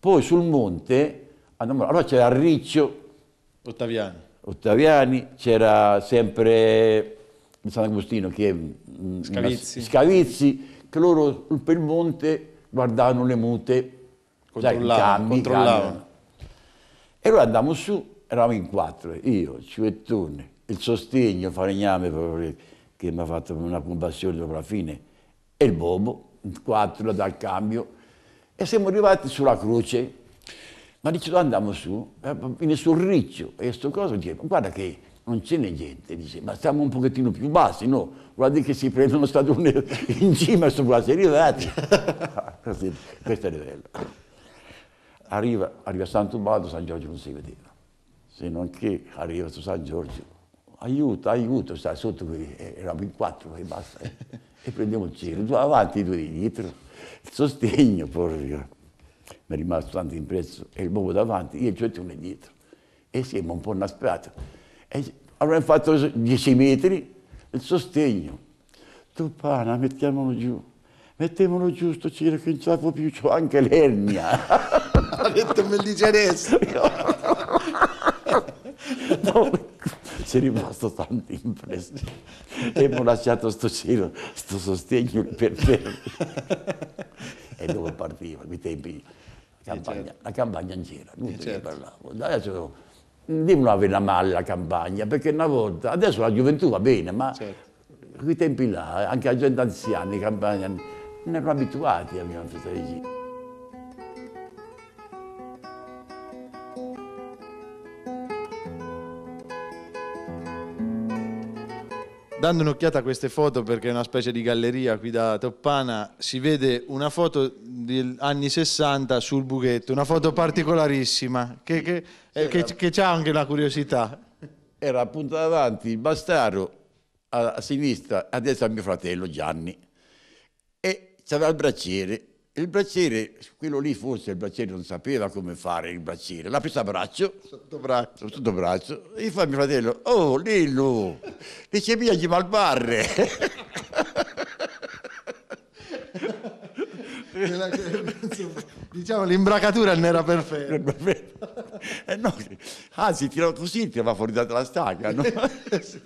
Poi sul monte Ah, allora c'era Riccio. Ottaviani. Ottaviani, c'era sempre in Sant'Agostino che... Scavizzi. Una, Scavizzi, che loro per il monte guardavano le mute, controllavano. Cioè, cambi, controllavano. E allora andammo su, eravamo in quattro, io, Civettone, il sostegno, Falegname, che mi ha fatto una compassione dopo la fine, e il Bobo, in quattro dal cambio, e siamo arrivati sulla croce, ma dice, andiamo su, viene eh, sul riccio, e sto coso dice, guarda che non ce n'è gente, dice, ma stiamo un pochettino più bassi, no? Guardi che si prendono Stati Uniti [LAUGHS] in cima e sono quasi arrivati. [LAUGHS] Questo è il livello. Arriva, arriva Santo Baldo, San Giorgio non si vedeva, se non che arriva su San Giorgio, aiuto, aiuto, sta sotto, qui, eh, eravamo in quattro e basta. Eh. E prendiamo il giro, due avanti, due dietro, sostegno, porca mi è rimasto tanto impresso, e il bobo davanti, io e il ciottone dietro. E siamo un po' nasperati. Allora abbiamo fatto 10 metri, il sostegno. Tu pana, mettiamolo giù. Mettiamolo giù sto ciro che non sapevo più, ho anche l'ernia. [LAUGHS] ha detto me lo dice adesso. [LAUGHS] no, si è rimasto tanto impresso. E mi ho lasciato sto ciro, sto sostegno per fermo. [LAUGHS] e dove partiva, i tempi campagna, certo. la campagna c'era, giro, eh, certo. che parlavo. Adesso devono avere la male la campagna, perché una volta, adesso la gioventù va bene, ma certo. quei tempi là, eh, anche la gente anziana, i campagna, non erano abituati a una festa di giro. dando un'occhiata a queste foto perché è una specie di galleria qui da Toppana si vede una foto degli anni 60 sul bughetto una foto particolarissima che, che, eh, che, che c'ha anche una curiosità era appunto davanti il Bastaro a, a sinistra a destra mio fratello Gianni e c'aveva il bracciere il bracciere, quello lì forse il bracciere non sapeva come fare il bracciere, l'ha preso a braccio, sotto braccio, sotto braccio e fa mio fratello, oh Lillo, dice mia gli malbarre. diciamo l'imbracatura non era perfetta. eh no, anzi, tirò così, tirava fuori dalla stacca. No? [LAUGHS] sì.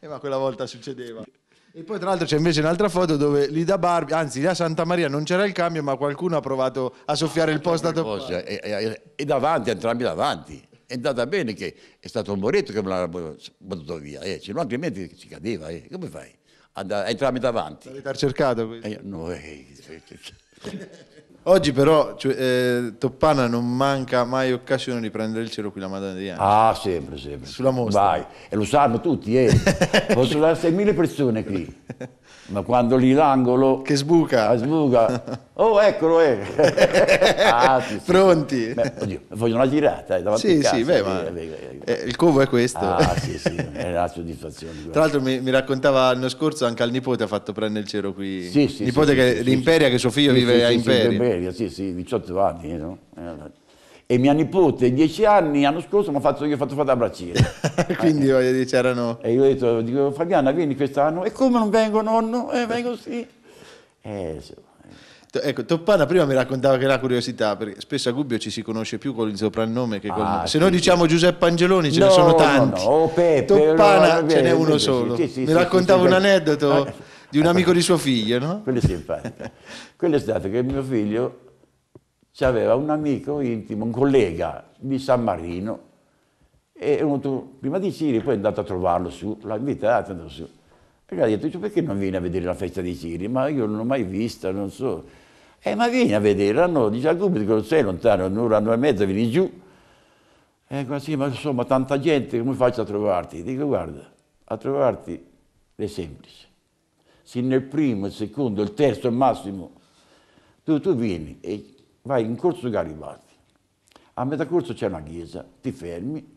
eh, ma quella volta succedeva. E poi tra l'altro c'è invece un'altra foto dove lì da Barbie, anzi da Santa Maria non c'era il cambio, ma qualcuno ha provato a soffiare ah, il posto a Toppa. E, e, e davanti, entrambi davanti. È andata bene che è stato un Moretto che me l'ha buttato via, eh, no, altrimenti si cadeva, eh. come fai? Andava, entrambi davanti. L'avete cercato questo? Eh, no, eh. eh, eh, eh. Oggi però cioè, eh, Toppana non manca mai occasione di prendere il cielo qui la Madonna di Angelo. Ah, sempre, sempre. Sulla mostra. Vai, e lo sanno tutti, eh. [LAUGHS] Possono dare 6.000 persone qui. [LAUGHS] ma quando lì l'angolo... Che sbuca. Ah, sbuca. [LAUGHS] Oh, eccolo, eh. [LAUGHS] ah, sì, sì, Pronti. Beh, oddio, voglio una girata. Eh, sì, casa, sì, beh, ma... Eh, il covo è questo. Ah, sì, sì, è la soddisfazione. Tra l'altro mi, mi, raccontava l'anno scorso anche al nipote ha fatto prendere il cero qui. Sì, sì. Nipote che, di Imperia, che suo figlio vive a Imperia. Sì, sì, 18 anni, no? Eh, e mia nipote dieci anni l'anno scorso mi ha fatto, fatto fare da bracciera. [LAUGHS] Quindi eh. voglio dire, c'erano... E io ho detto, dico, Fabiana vieni quest'anno, e come non vengo nonno? E eh, vengo sì. Eh, insomma. Eh. Ecco, Toppana prima mi raccontava che era curiosità, perché spesso a Gubbio ci si conosce più con il soprannome che con... Ah, se sì, noi diciamo Giuseppe Angeloni ce no, ne sono tanti. No, no. Oh, Pepe, Toppana no, ce n'è eh, uno solo. Sì, sì, mi raccontava un aneddoto ah, di un ah. amico di suo figlio, no? Quello è simpatico. [LAUGHS] Quello è stato che mio figlio aveva un amico intimo, un collega di San Marino, e è venuto prima di Ciri, poi è andato a trovarlo su, l'ha invitato, è andato su. E gli ha detto, perché non vieni a vedere la festa di Ciri? Ma io non l'ho mai vista, non so. Eh, ma vieni a vedere, no, dice al pubblico, sei lontano, un'ora, un'ora e mezza, vieni giù. E dico, ah, sì, ma insomma, tanta gente, come faccio a trovarti? Dico, guarda, a trovarti è semplice. Se nel primo, il secondo, il terzo, il massimo, tu, tu vieni e vai in corso Garibaldi, a metà corso c'è una chiesa, ti fermi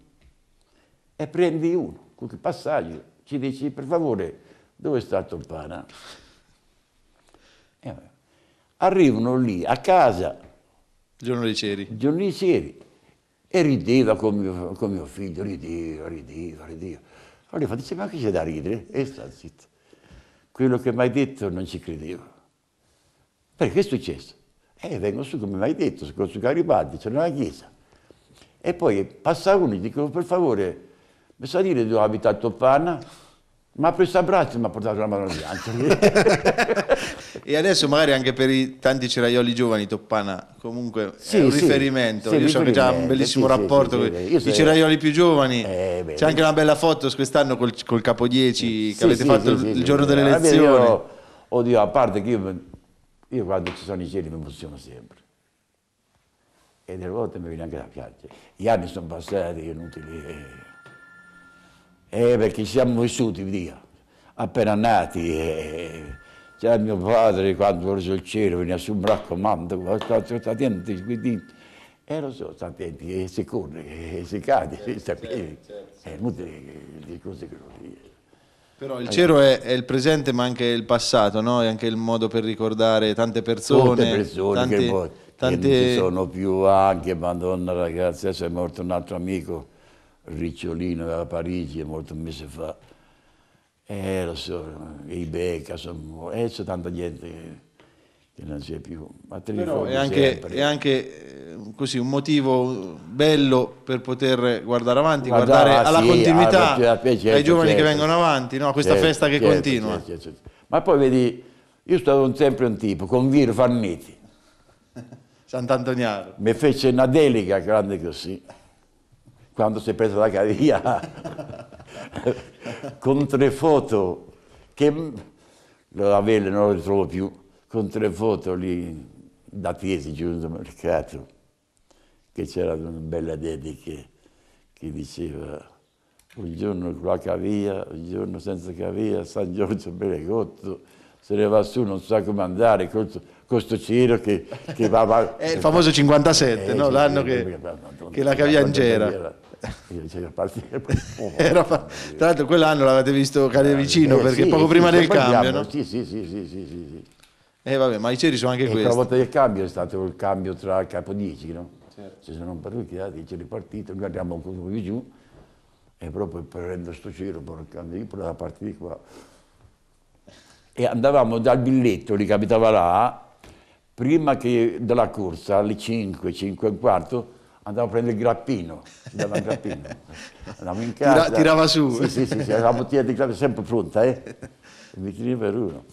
e prendi uno, con che passaggio, ci dici per favore dove sta Tolpana? E arrivano lì a casa Giorno di Ceri. Giorno di Ceri. E rideva con mio, con mio figlio, rideva, rideva, rideva. Allora dice, ma che c'è da ridere? E sta zitto. Quello che mi hai detto non ci credevo. Perché è successo? E eh, vengo su, come mi hai detto, su Garibaldi, c'è una chiesa. E poi passavano e dicono, per favore, mi sa dire dove abita a Topana? Ma questo abbraccio mi ha portato la mano bianca. [LAUGHS] e adesso magari anche per i tanti ceraioli giovani Toppana comunque sì, è un sì, riferimento. Sì, Io so che già un bellissimo rapporto con i ceraioli più giovani. Eh, C'è anche una bella foto quest'anno col, col capo 10 che avete fatto il, il giorno delle elezioni. Oddio, a parte che io io quando ci sono i cieli mi emoziono sempre. E delle volte mi viene anche da piangere. Gli anni sono passati, inutili. Eh, perché siamo vissuti, via. Appena nati, eh, c'era mio padre quando verso il cielo, veniva su un raccomando, sta attenti, quindi... E eh, lo so, sta attenti, eh, si corre, eh, si cade, certo, si sta certo, certo, È certo. inutile il discorso che lo dice. Però il cero è, è, il presente ma anche il passato, no? È anche il modo per ricordare tante persone. Tante persone tanti, che poi tanti... che non ci sono più anche, madonna ragazzi, adesso è morto un altro amico, Ricciolino da Parigi, è morto un mese fa. Eh, lo so, i Becca, insomma, e eh, c'è tanta gente Che che non c'è più. Ma Però è anche, è anche eh, così, un motivo bello per poter guardare avanti, guardare, guardare alla sì, continuità, alla, certo, ai giovani certo, che vengono avanti, no? questa certo, festa che certo, continua. Certo, certo, Ma poi vedi, io sono sempre un tipo, con Viro Fanniti. [LAUGHS] Sant'Antoniano. Mi fece una delica grande così, quando si è presa la carriera, [LAUGHS] con tre foto che... La vele non le trovo più con tre foto lì da Piesi, giunto al mercato, che c'era una bella dedica che diceva un giorno con la cavia, un giorno senza cavia, San Giorgio Belegotto, se ne va su non sa come andare, con questo Ciro che, che va, va... [LAUGHS] È il famoso 57, eh, no? l'anno che, che, la cavia in c'era. Era, tra l'altro quell'anno l'avete visto cadere eh, vicino eh, perché sì, poco prima sì, del cambio, no? sì, sì, sì, sì. sì eh, vabbè, ma i ceri sono anche questi. La volta del cambio è stato il cambio tra capo 10, no? Certo. Se sono partiti, dice ripartito, noi andiamo un qui giù e proprio prendo sto giro, porcando io la parte di qua. E andavamo dal billetto, li capitava là, prima che della corsa alle 5, 5 e un quarto, andavo a prendere il grappino, andavo, il grappino. [LAUGHS] andavo in casa. Tira, tirava su. Sì, sì, sì, sì, la bottiglia di grappino sempre pronta, eh? E mi teneva per uno.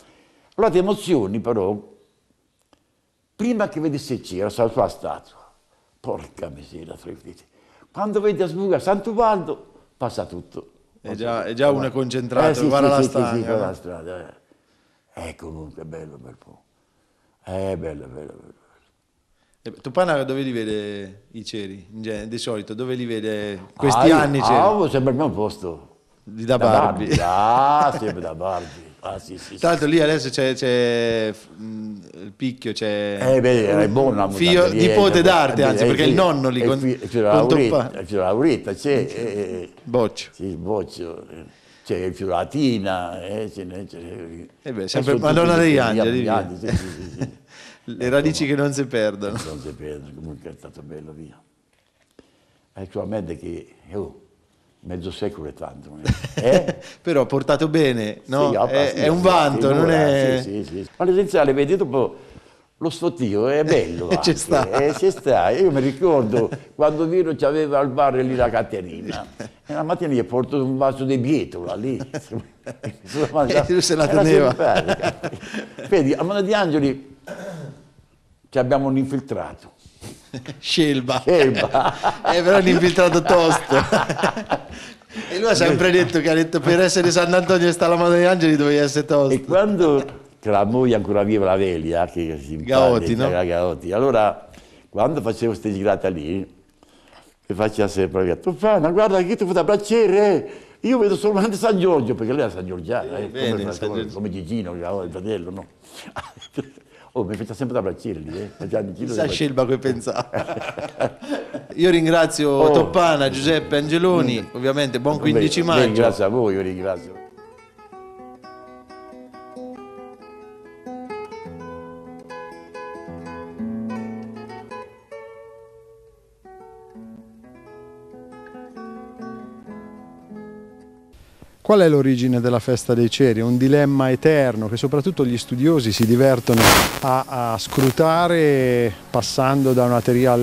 Allora ti emozioni però, prima che vedi se c'era la sua statua, porca miseria, quando vedi a Sbuga Santubaldo passa tutto. È già, è già una concentrata, eh, sì, guarda sì, la, sì, la strada. Eh. eh, comunque, bello, bel po'. Eh, bello, bello, bello. Eh, Topana dove li vede i ceri? di solito dove li vede questi ah, anni? Ah, ceri? sempre al mio posto. Di da, da Barbie. Barbie. Ah, sempre da [LAUGHS] Barbie. Ah, sì, sì, Tra l'altro lì adesso c'è, c'è mh, il picchio, c'è... Eh beh, era buona figlio, Nipote eh, d'arte, anzi, eh, perché il nonno lì... Con, c'era, Lauretta, c'era Lauretta, c'è... Eh, boccio. Sì, Boccio. C'è Fiolatina, eh, c'è, c'è, beh, sempre Madonna degli Angeli. angeli sì, sì, sì, [LAUGHS] ecco Le radici che non si perdono. Non si perdono, comunque è stato bello, via. Ecco a me che... Oh, mezzo secolo è tanto. Eh? [LAUGHS] eh? Però portato bene, no? sì, oh, ah, è, sì, è, un vanto, non è... Sì, sì, sì. Ma l'essenziale, vedi, dopo lo sfottio è bello [LAUGHS] anche, sta. Eh, ci sta. Io mi ricordo [LAUGHS] quando Vino ci aveva al bar lì la Caterina, e la mattina gli portato un vaso di bietola lì. e lui se la teneva. Vedi, a Mona di Angeli ci abbiamo un infiltrato Scelba. Scelba. [LAUGHS] eh, però è infiltrato tosto. [LAUGHS] e lui ha sempre detto che ha detto per essere Sant'Antonio e Stalamato degli Angeli dovevi essere tosto. E quando la moglie ancora viva la Velia, eh, che si Gaoti, no? Gaoti. Allora, quando facevo queste girate lì, mi faceva sempre, via, ma guarda che ti fa da piacere, eh. io vedo solamente San Giorgio, perché lei era San Giorgiana, eh, eh, bene, come, San Giorgio. come Gigino, il fratello, no? [LAUGHS] Oh, mi faccia sempre da bracciere lì, eh? Chissà Scelba che pensava. [LAUGHS] io ringrazio oh. Toppana, Giuseppe Angeloni, mm. ovviamente buon 15 maggio. Io Ringrazio a voi, io ringrazio. Qual è l'origine della festa dei ceri? Un dilemma eterno che soprattutto gli studiosi si divertono a, a scrutare passando da una teoria,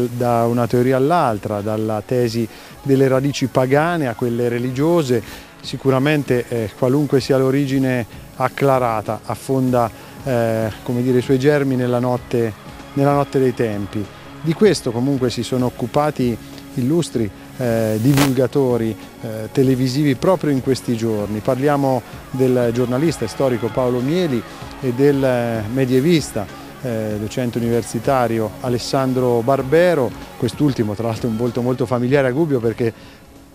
teoria all'altra, dalla tesi delle radici pagane a quelle religiose. Sicuramente eh, qualunque sia l'origine acclarata affonda eh, dire, i suoi germi nella notte, nella notte dei tempi. Di questo comunque si sono occupati illustri eh, divulgatori eh, televisivi proprio in questi giorni. Parliamo del giornalista e storico Paolo Mieli e del eh, medievista eh, docente universitario Alessandro Barbero, quest'ultimo tra l'altro un volto molto familiare a Gubbio perché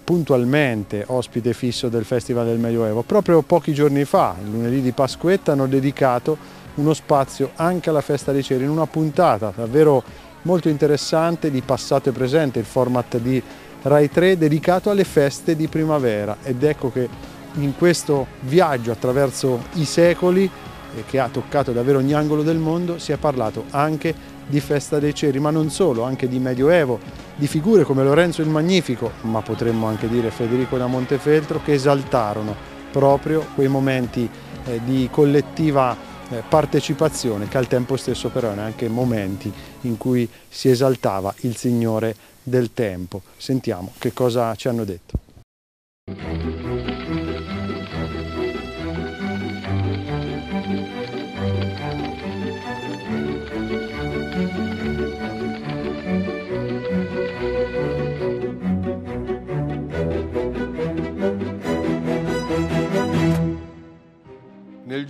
puntualmente ospite fisso del Festival del Medioevo. Proprio pochi giorni fa, il lunedì di Pasquetta, hanno dedicato uno spazio anche alla Festa dei Ceri, in una puntata davvero molto interessante di passato e presente, il format di Rai 3 dedicato alle feste di primavera ed ecco che in questo viaggio attraverso i secoli eh, che ha toccato davvero ogni angolo del mondo si è parlato anche di Festa dei Ceri, ma non solo, anche di Medioevo, di figure come Lorenzo il Magnifico, ma potremmo anche dire Federico da Montefeltro, che esaltarono proprio quei momenti eh, di collettiva eh, partecipazione che al tempo stesso però erano anche momenti in cui si esaltava il Signore del tempo. Sentiamo che cosa ci hanno detto.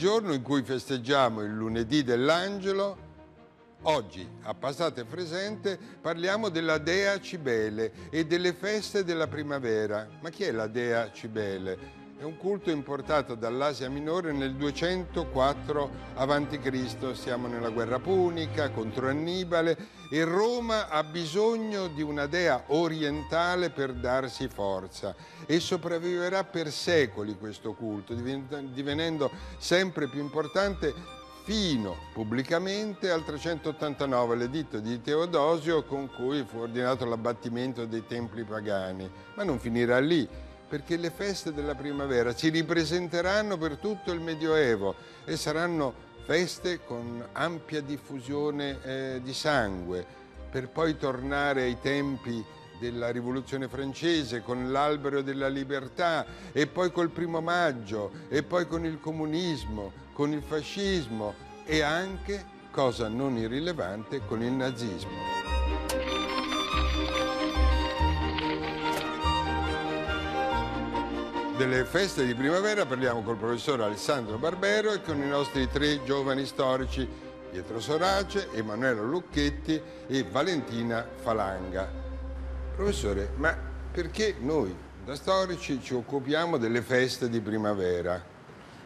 giorno in cui festeggiamo il lunedì dell'angelo, Oggi, a passato e presente, parliamo della dea Cibele e delle feste della primavera. Ma chi è la dea Cibele? È un culto importato dall'Asia Minore nel 204 a.C. Siamo nella guerra punica contro Annibale e Roma ha bisogno di una dea orientale per darsi forza e sopravviverà per secoli questo culto, divenendo sempre più importante fino pubblicamente al 389, l'editto di Teodosio con cui fu ordinato l'abbattimento dei templi pagani. Ma non finirà lì perché le feste della primavera ci ripresenteranno per tutto il Medioevo e saranno feste con ampia diffusione eh, di sangue, per poi tornare ai tempi della rivoluzione francese con l'albero della libertà e poi col primo maggio e poi con il comunismo, con il fascismo e anche, cosa non irrilevante, con il nazismo. delle feste di primavera parliamo col professor Alessandro Barbero e con i nostri tre giovani storici Pietro Sorace, Emanuele Lucchetti e Valentina Falanga. Professore, ma perché noi da storici ci occupiamo delle feste di primavera?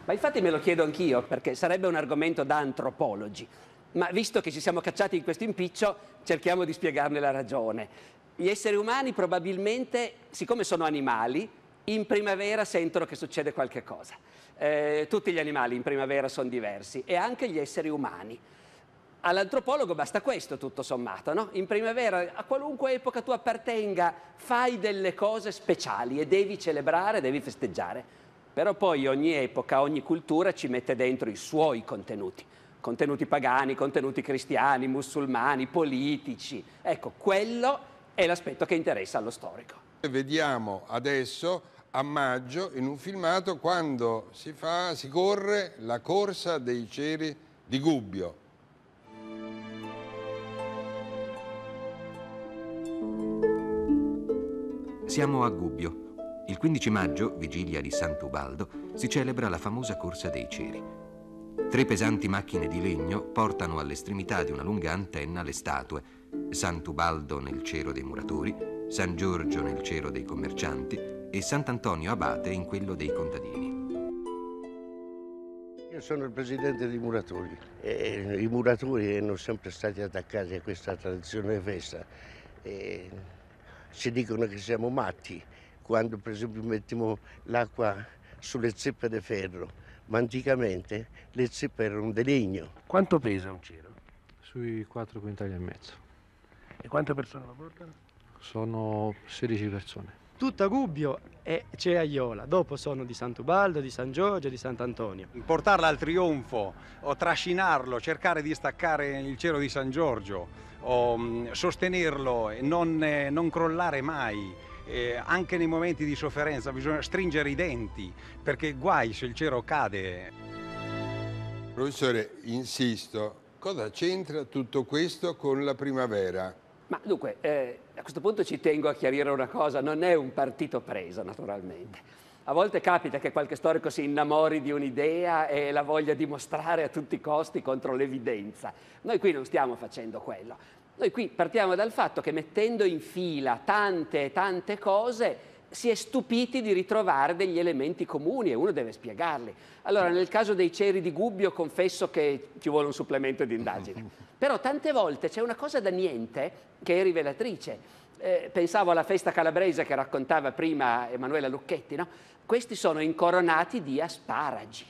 Ma infatti me lo chiedo anch'io perché sarebbe un argomento da antropologi. Ma visto che ci siamo cacciati in questo impiccio, cerchiamo di spiegarne la ragione. Gli esseri umani probabilmente, siccome sono animali, in primavera sentono che succede qualche cosa. Eh, tutti gli animali in primavera sono diversi e anche gli esseri umani. All'antropologo basta questo tutto sommato, no? In primavera, a qualunque epoca tu appartenga, fai delle cose speciali e devi celebrare, devi festeggiare. Però poi ogni epoca, ogni cultura ci mette dentro i suoi contenuti. Contenuti pagani, contenuti cristiani, musulmani, politici. Ecco, quello è l'aspetto che interessa allo storico. Vediamo adesso a maggio in un filmato quando si, fa, si corre la corsa dei ceri di Gubbio. Siamo a Gubbio. Il 15 maggio, vigilia di Sant'Ubaldo, si celebra la famosa corsa dei ceri. Tre pesanti macchine di legno portano all'estremità di una lunga antenna le statue Sant'Ubaldo nel cero dei muratori, San Giorgio nel cielo dei commercianti e Sant'Antonio Abate in quello dei contadini. Io sono il presidente dei muratori. E I muratori hanno sempre stati attaccati a questa tradizione festa. E ci dicono che siamo matti quando per esempio mettiamo l'acqua sulle zeppe di ferro, ma anticamente le zeppe erano di legno. Quanto pesa un cero? Sui 4 quintali e mezzo. E quante persone lo portano? sono 16 persone. Tutta Gubbio e c'è Aiola, dopo sono di Sant'Ubaldo, di San Giorgio, e di Sant'Antonio. Portarla al trionfo o trascinarlo, cercare di staccare il cielo di San Giorgio o mm, sostenerlo e non, eh, non crollare mai. Eh, anche nei momenti di sofferenza bisogna stringere i denti perché guai se il cielo cade. Professore, insisto, cosa c'entra tutto questo con la primavera? Ma dunque, eh, a questo punto ci tengo a chiarire una cosa, non è un partito preso naturalmente. A volte capita che qualche storico si innamori di un'idea e la voglia dimostrare a tutti i costi contro l'evidenza. Noi qui non stiamo facendo quello. Noi qui partiamo dal fatto che mettendo in fila tante e tante cose si è stupiti di ritrovare degli elementi comuni e uno deve spiegarli. Allora, nel caso dei ceri di Gubbio confesso che ci vuole un supplemento di indagine. [LAUGHS] Però tante volte c'è una cosa da niente che è rivelatrice. Eh, pensavo alla festa calabrese che raccontava prima Emanuela Lucchetti, no? Questi sono incoronati di asparagi.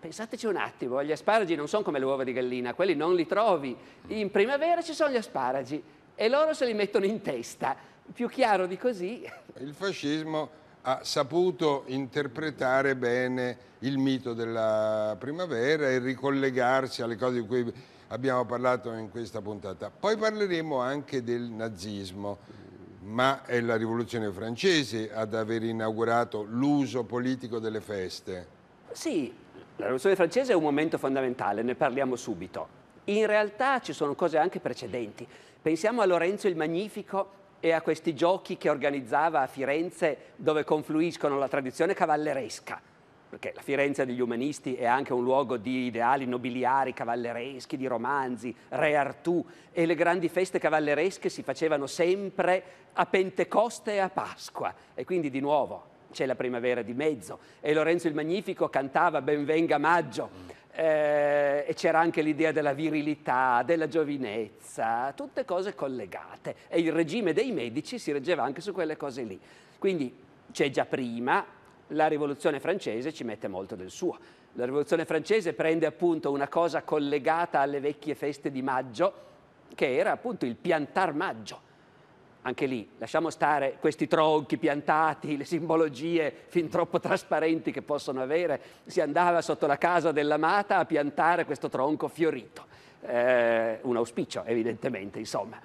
Pensateci un attimo, gli asparagi non sono come le uova di gallina, quelli non li trovi. In primavera ci sono gli asparagi e loro se li mettono in testa. Più chiaro di così. Il fascismo ha saputo interpretare bene il mito della primavera e ricollegarsi alle cose di cui abbiamo parlato in questa puntata. Poi parleremo anche del nazismo, ma è la rivoluzione francese ad aver inaugurato l'uso politico delle feste. Sì, la rivoluzione francese è un momento fondamentale, ne parliamo subito. In realtà ci sono cose anche precedenti. Pensiamo a Lorenzo il Magnifico e a questi giochi che organizzava a Firenze dove confluiscono la tradizione cavalleresca perché la Firenze degli umanisti è anche un luogo di ideali nobiliari, cavallereschi, di romanzi, re Artù e le grandi feste cavalleresche si facevano sempre a Pentecoste e a Pasqua e quindi di nuovo c'è la primavera di mezzo e Lorenzo il Magnifico cantava Benvenga Maggio. Eh, e c'era anche l'idea della virilità, della giovinezza, tutte cose collegate e il regime dei medici si reggeva anche su quelle cose lì. Quindi c'è già prima la rivoluzione francese ci mette molto del suo. La rivoluzione francese prende appunto una cosa collegata alle vecchie feste di maggio, che era appunto il piantar maggio. Anche lì lasciamo stare questi tronchi piantati, le simbologie fin troppo trasparenti che possono avere. Si andava sotto la casa dell'amata a piantare questo tronco fiorito. Eh, un auspicio, evidentemente, insomma.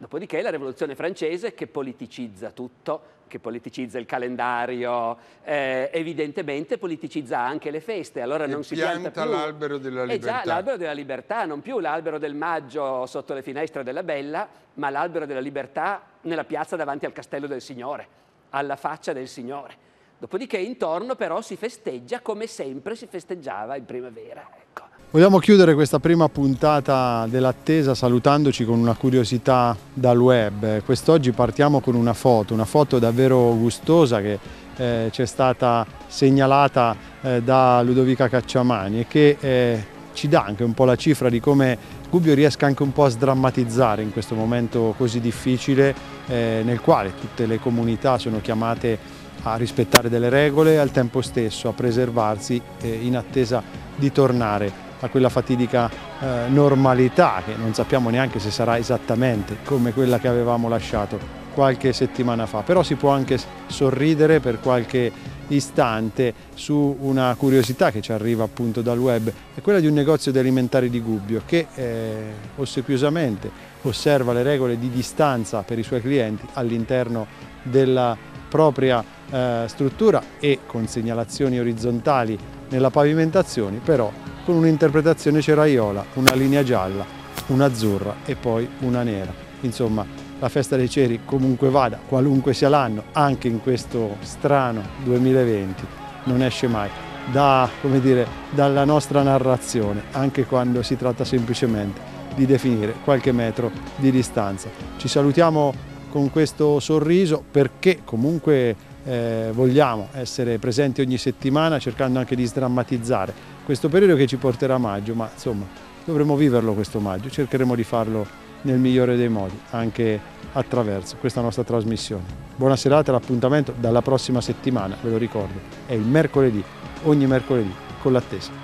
Dopodiché la rivoluzione francese che politicizza tutto, che politicizza il calendario, eh, evidentemente politicizza anche le feste. Allora e non si pianta, pianta l'albero della libertà. Eh già, l'albero della libertà, non più l'albero del maggio sotto le finestre della Bella, ma l'albero della libertà nella piazza davanti al castello del Signore, alla faccia del Signore. Dopodiché intorno però si festeggia come sempre si festeggiava in primavera. Ecco. Vogliamo chiudere questa prima puntata dell'attesa salutandoci con una curiosità dal web. Quest'oggi partiamo con una foto, una foto davvero gustosa che eh, ci è stata segnalata eh, da Ludovica Cacciamani e che eh, ci dà anche un po' la cifra di come Gubbio riesca anche un po' a sdrammatizzare in questo momento così difficile eh, nel quale tutte le comunità sono chiamate a rispettare delle regole e al tempo stesso a preservarsi eh, in attesa di tornare a quella fatidica eh, normalità che non sappiamo neanche se sarà esattamente come quella che avevamo lasciato qualche settimana fa, però si può anche sorridere per qualche istante su una curiosità che ci arriva appunto dal web, è quella di un negozio di alimentari di Gubbio che eh, ossequiosamente osserva le regole di distanza per i suoi clienti all'interno della propria eh, struttura e con segnalazioni orizzontali nella pavimentazione, però con un'interpretazione ceraiola, una linea gialla, un'azzurra e poi una nera. Insomma, la festa dei ceri comunque vada, qualunque sia l'anno, anche in questo strano 2020, non esce mai da, dire, dalla nostra narrazione, anche quando si tratta semplicemente di definire qualche metro di distanza. Ci salutiamo con questo sorriso perché comunque eh, vogliamo essere presenti ogni settimana cercando anche di sdrammatizzare questo periodo che ci porterà a maggio, ma insomma dovremo viverlo questo maggio, cercheremo di farlo nel migliore dei modi, anche attraverso questa nostra trasmissione. Buona serata, l'appuntamento dalla prossima settimana, ve lo ricordo, è il mercoledì, ogni mercoledì, con l'attesa.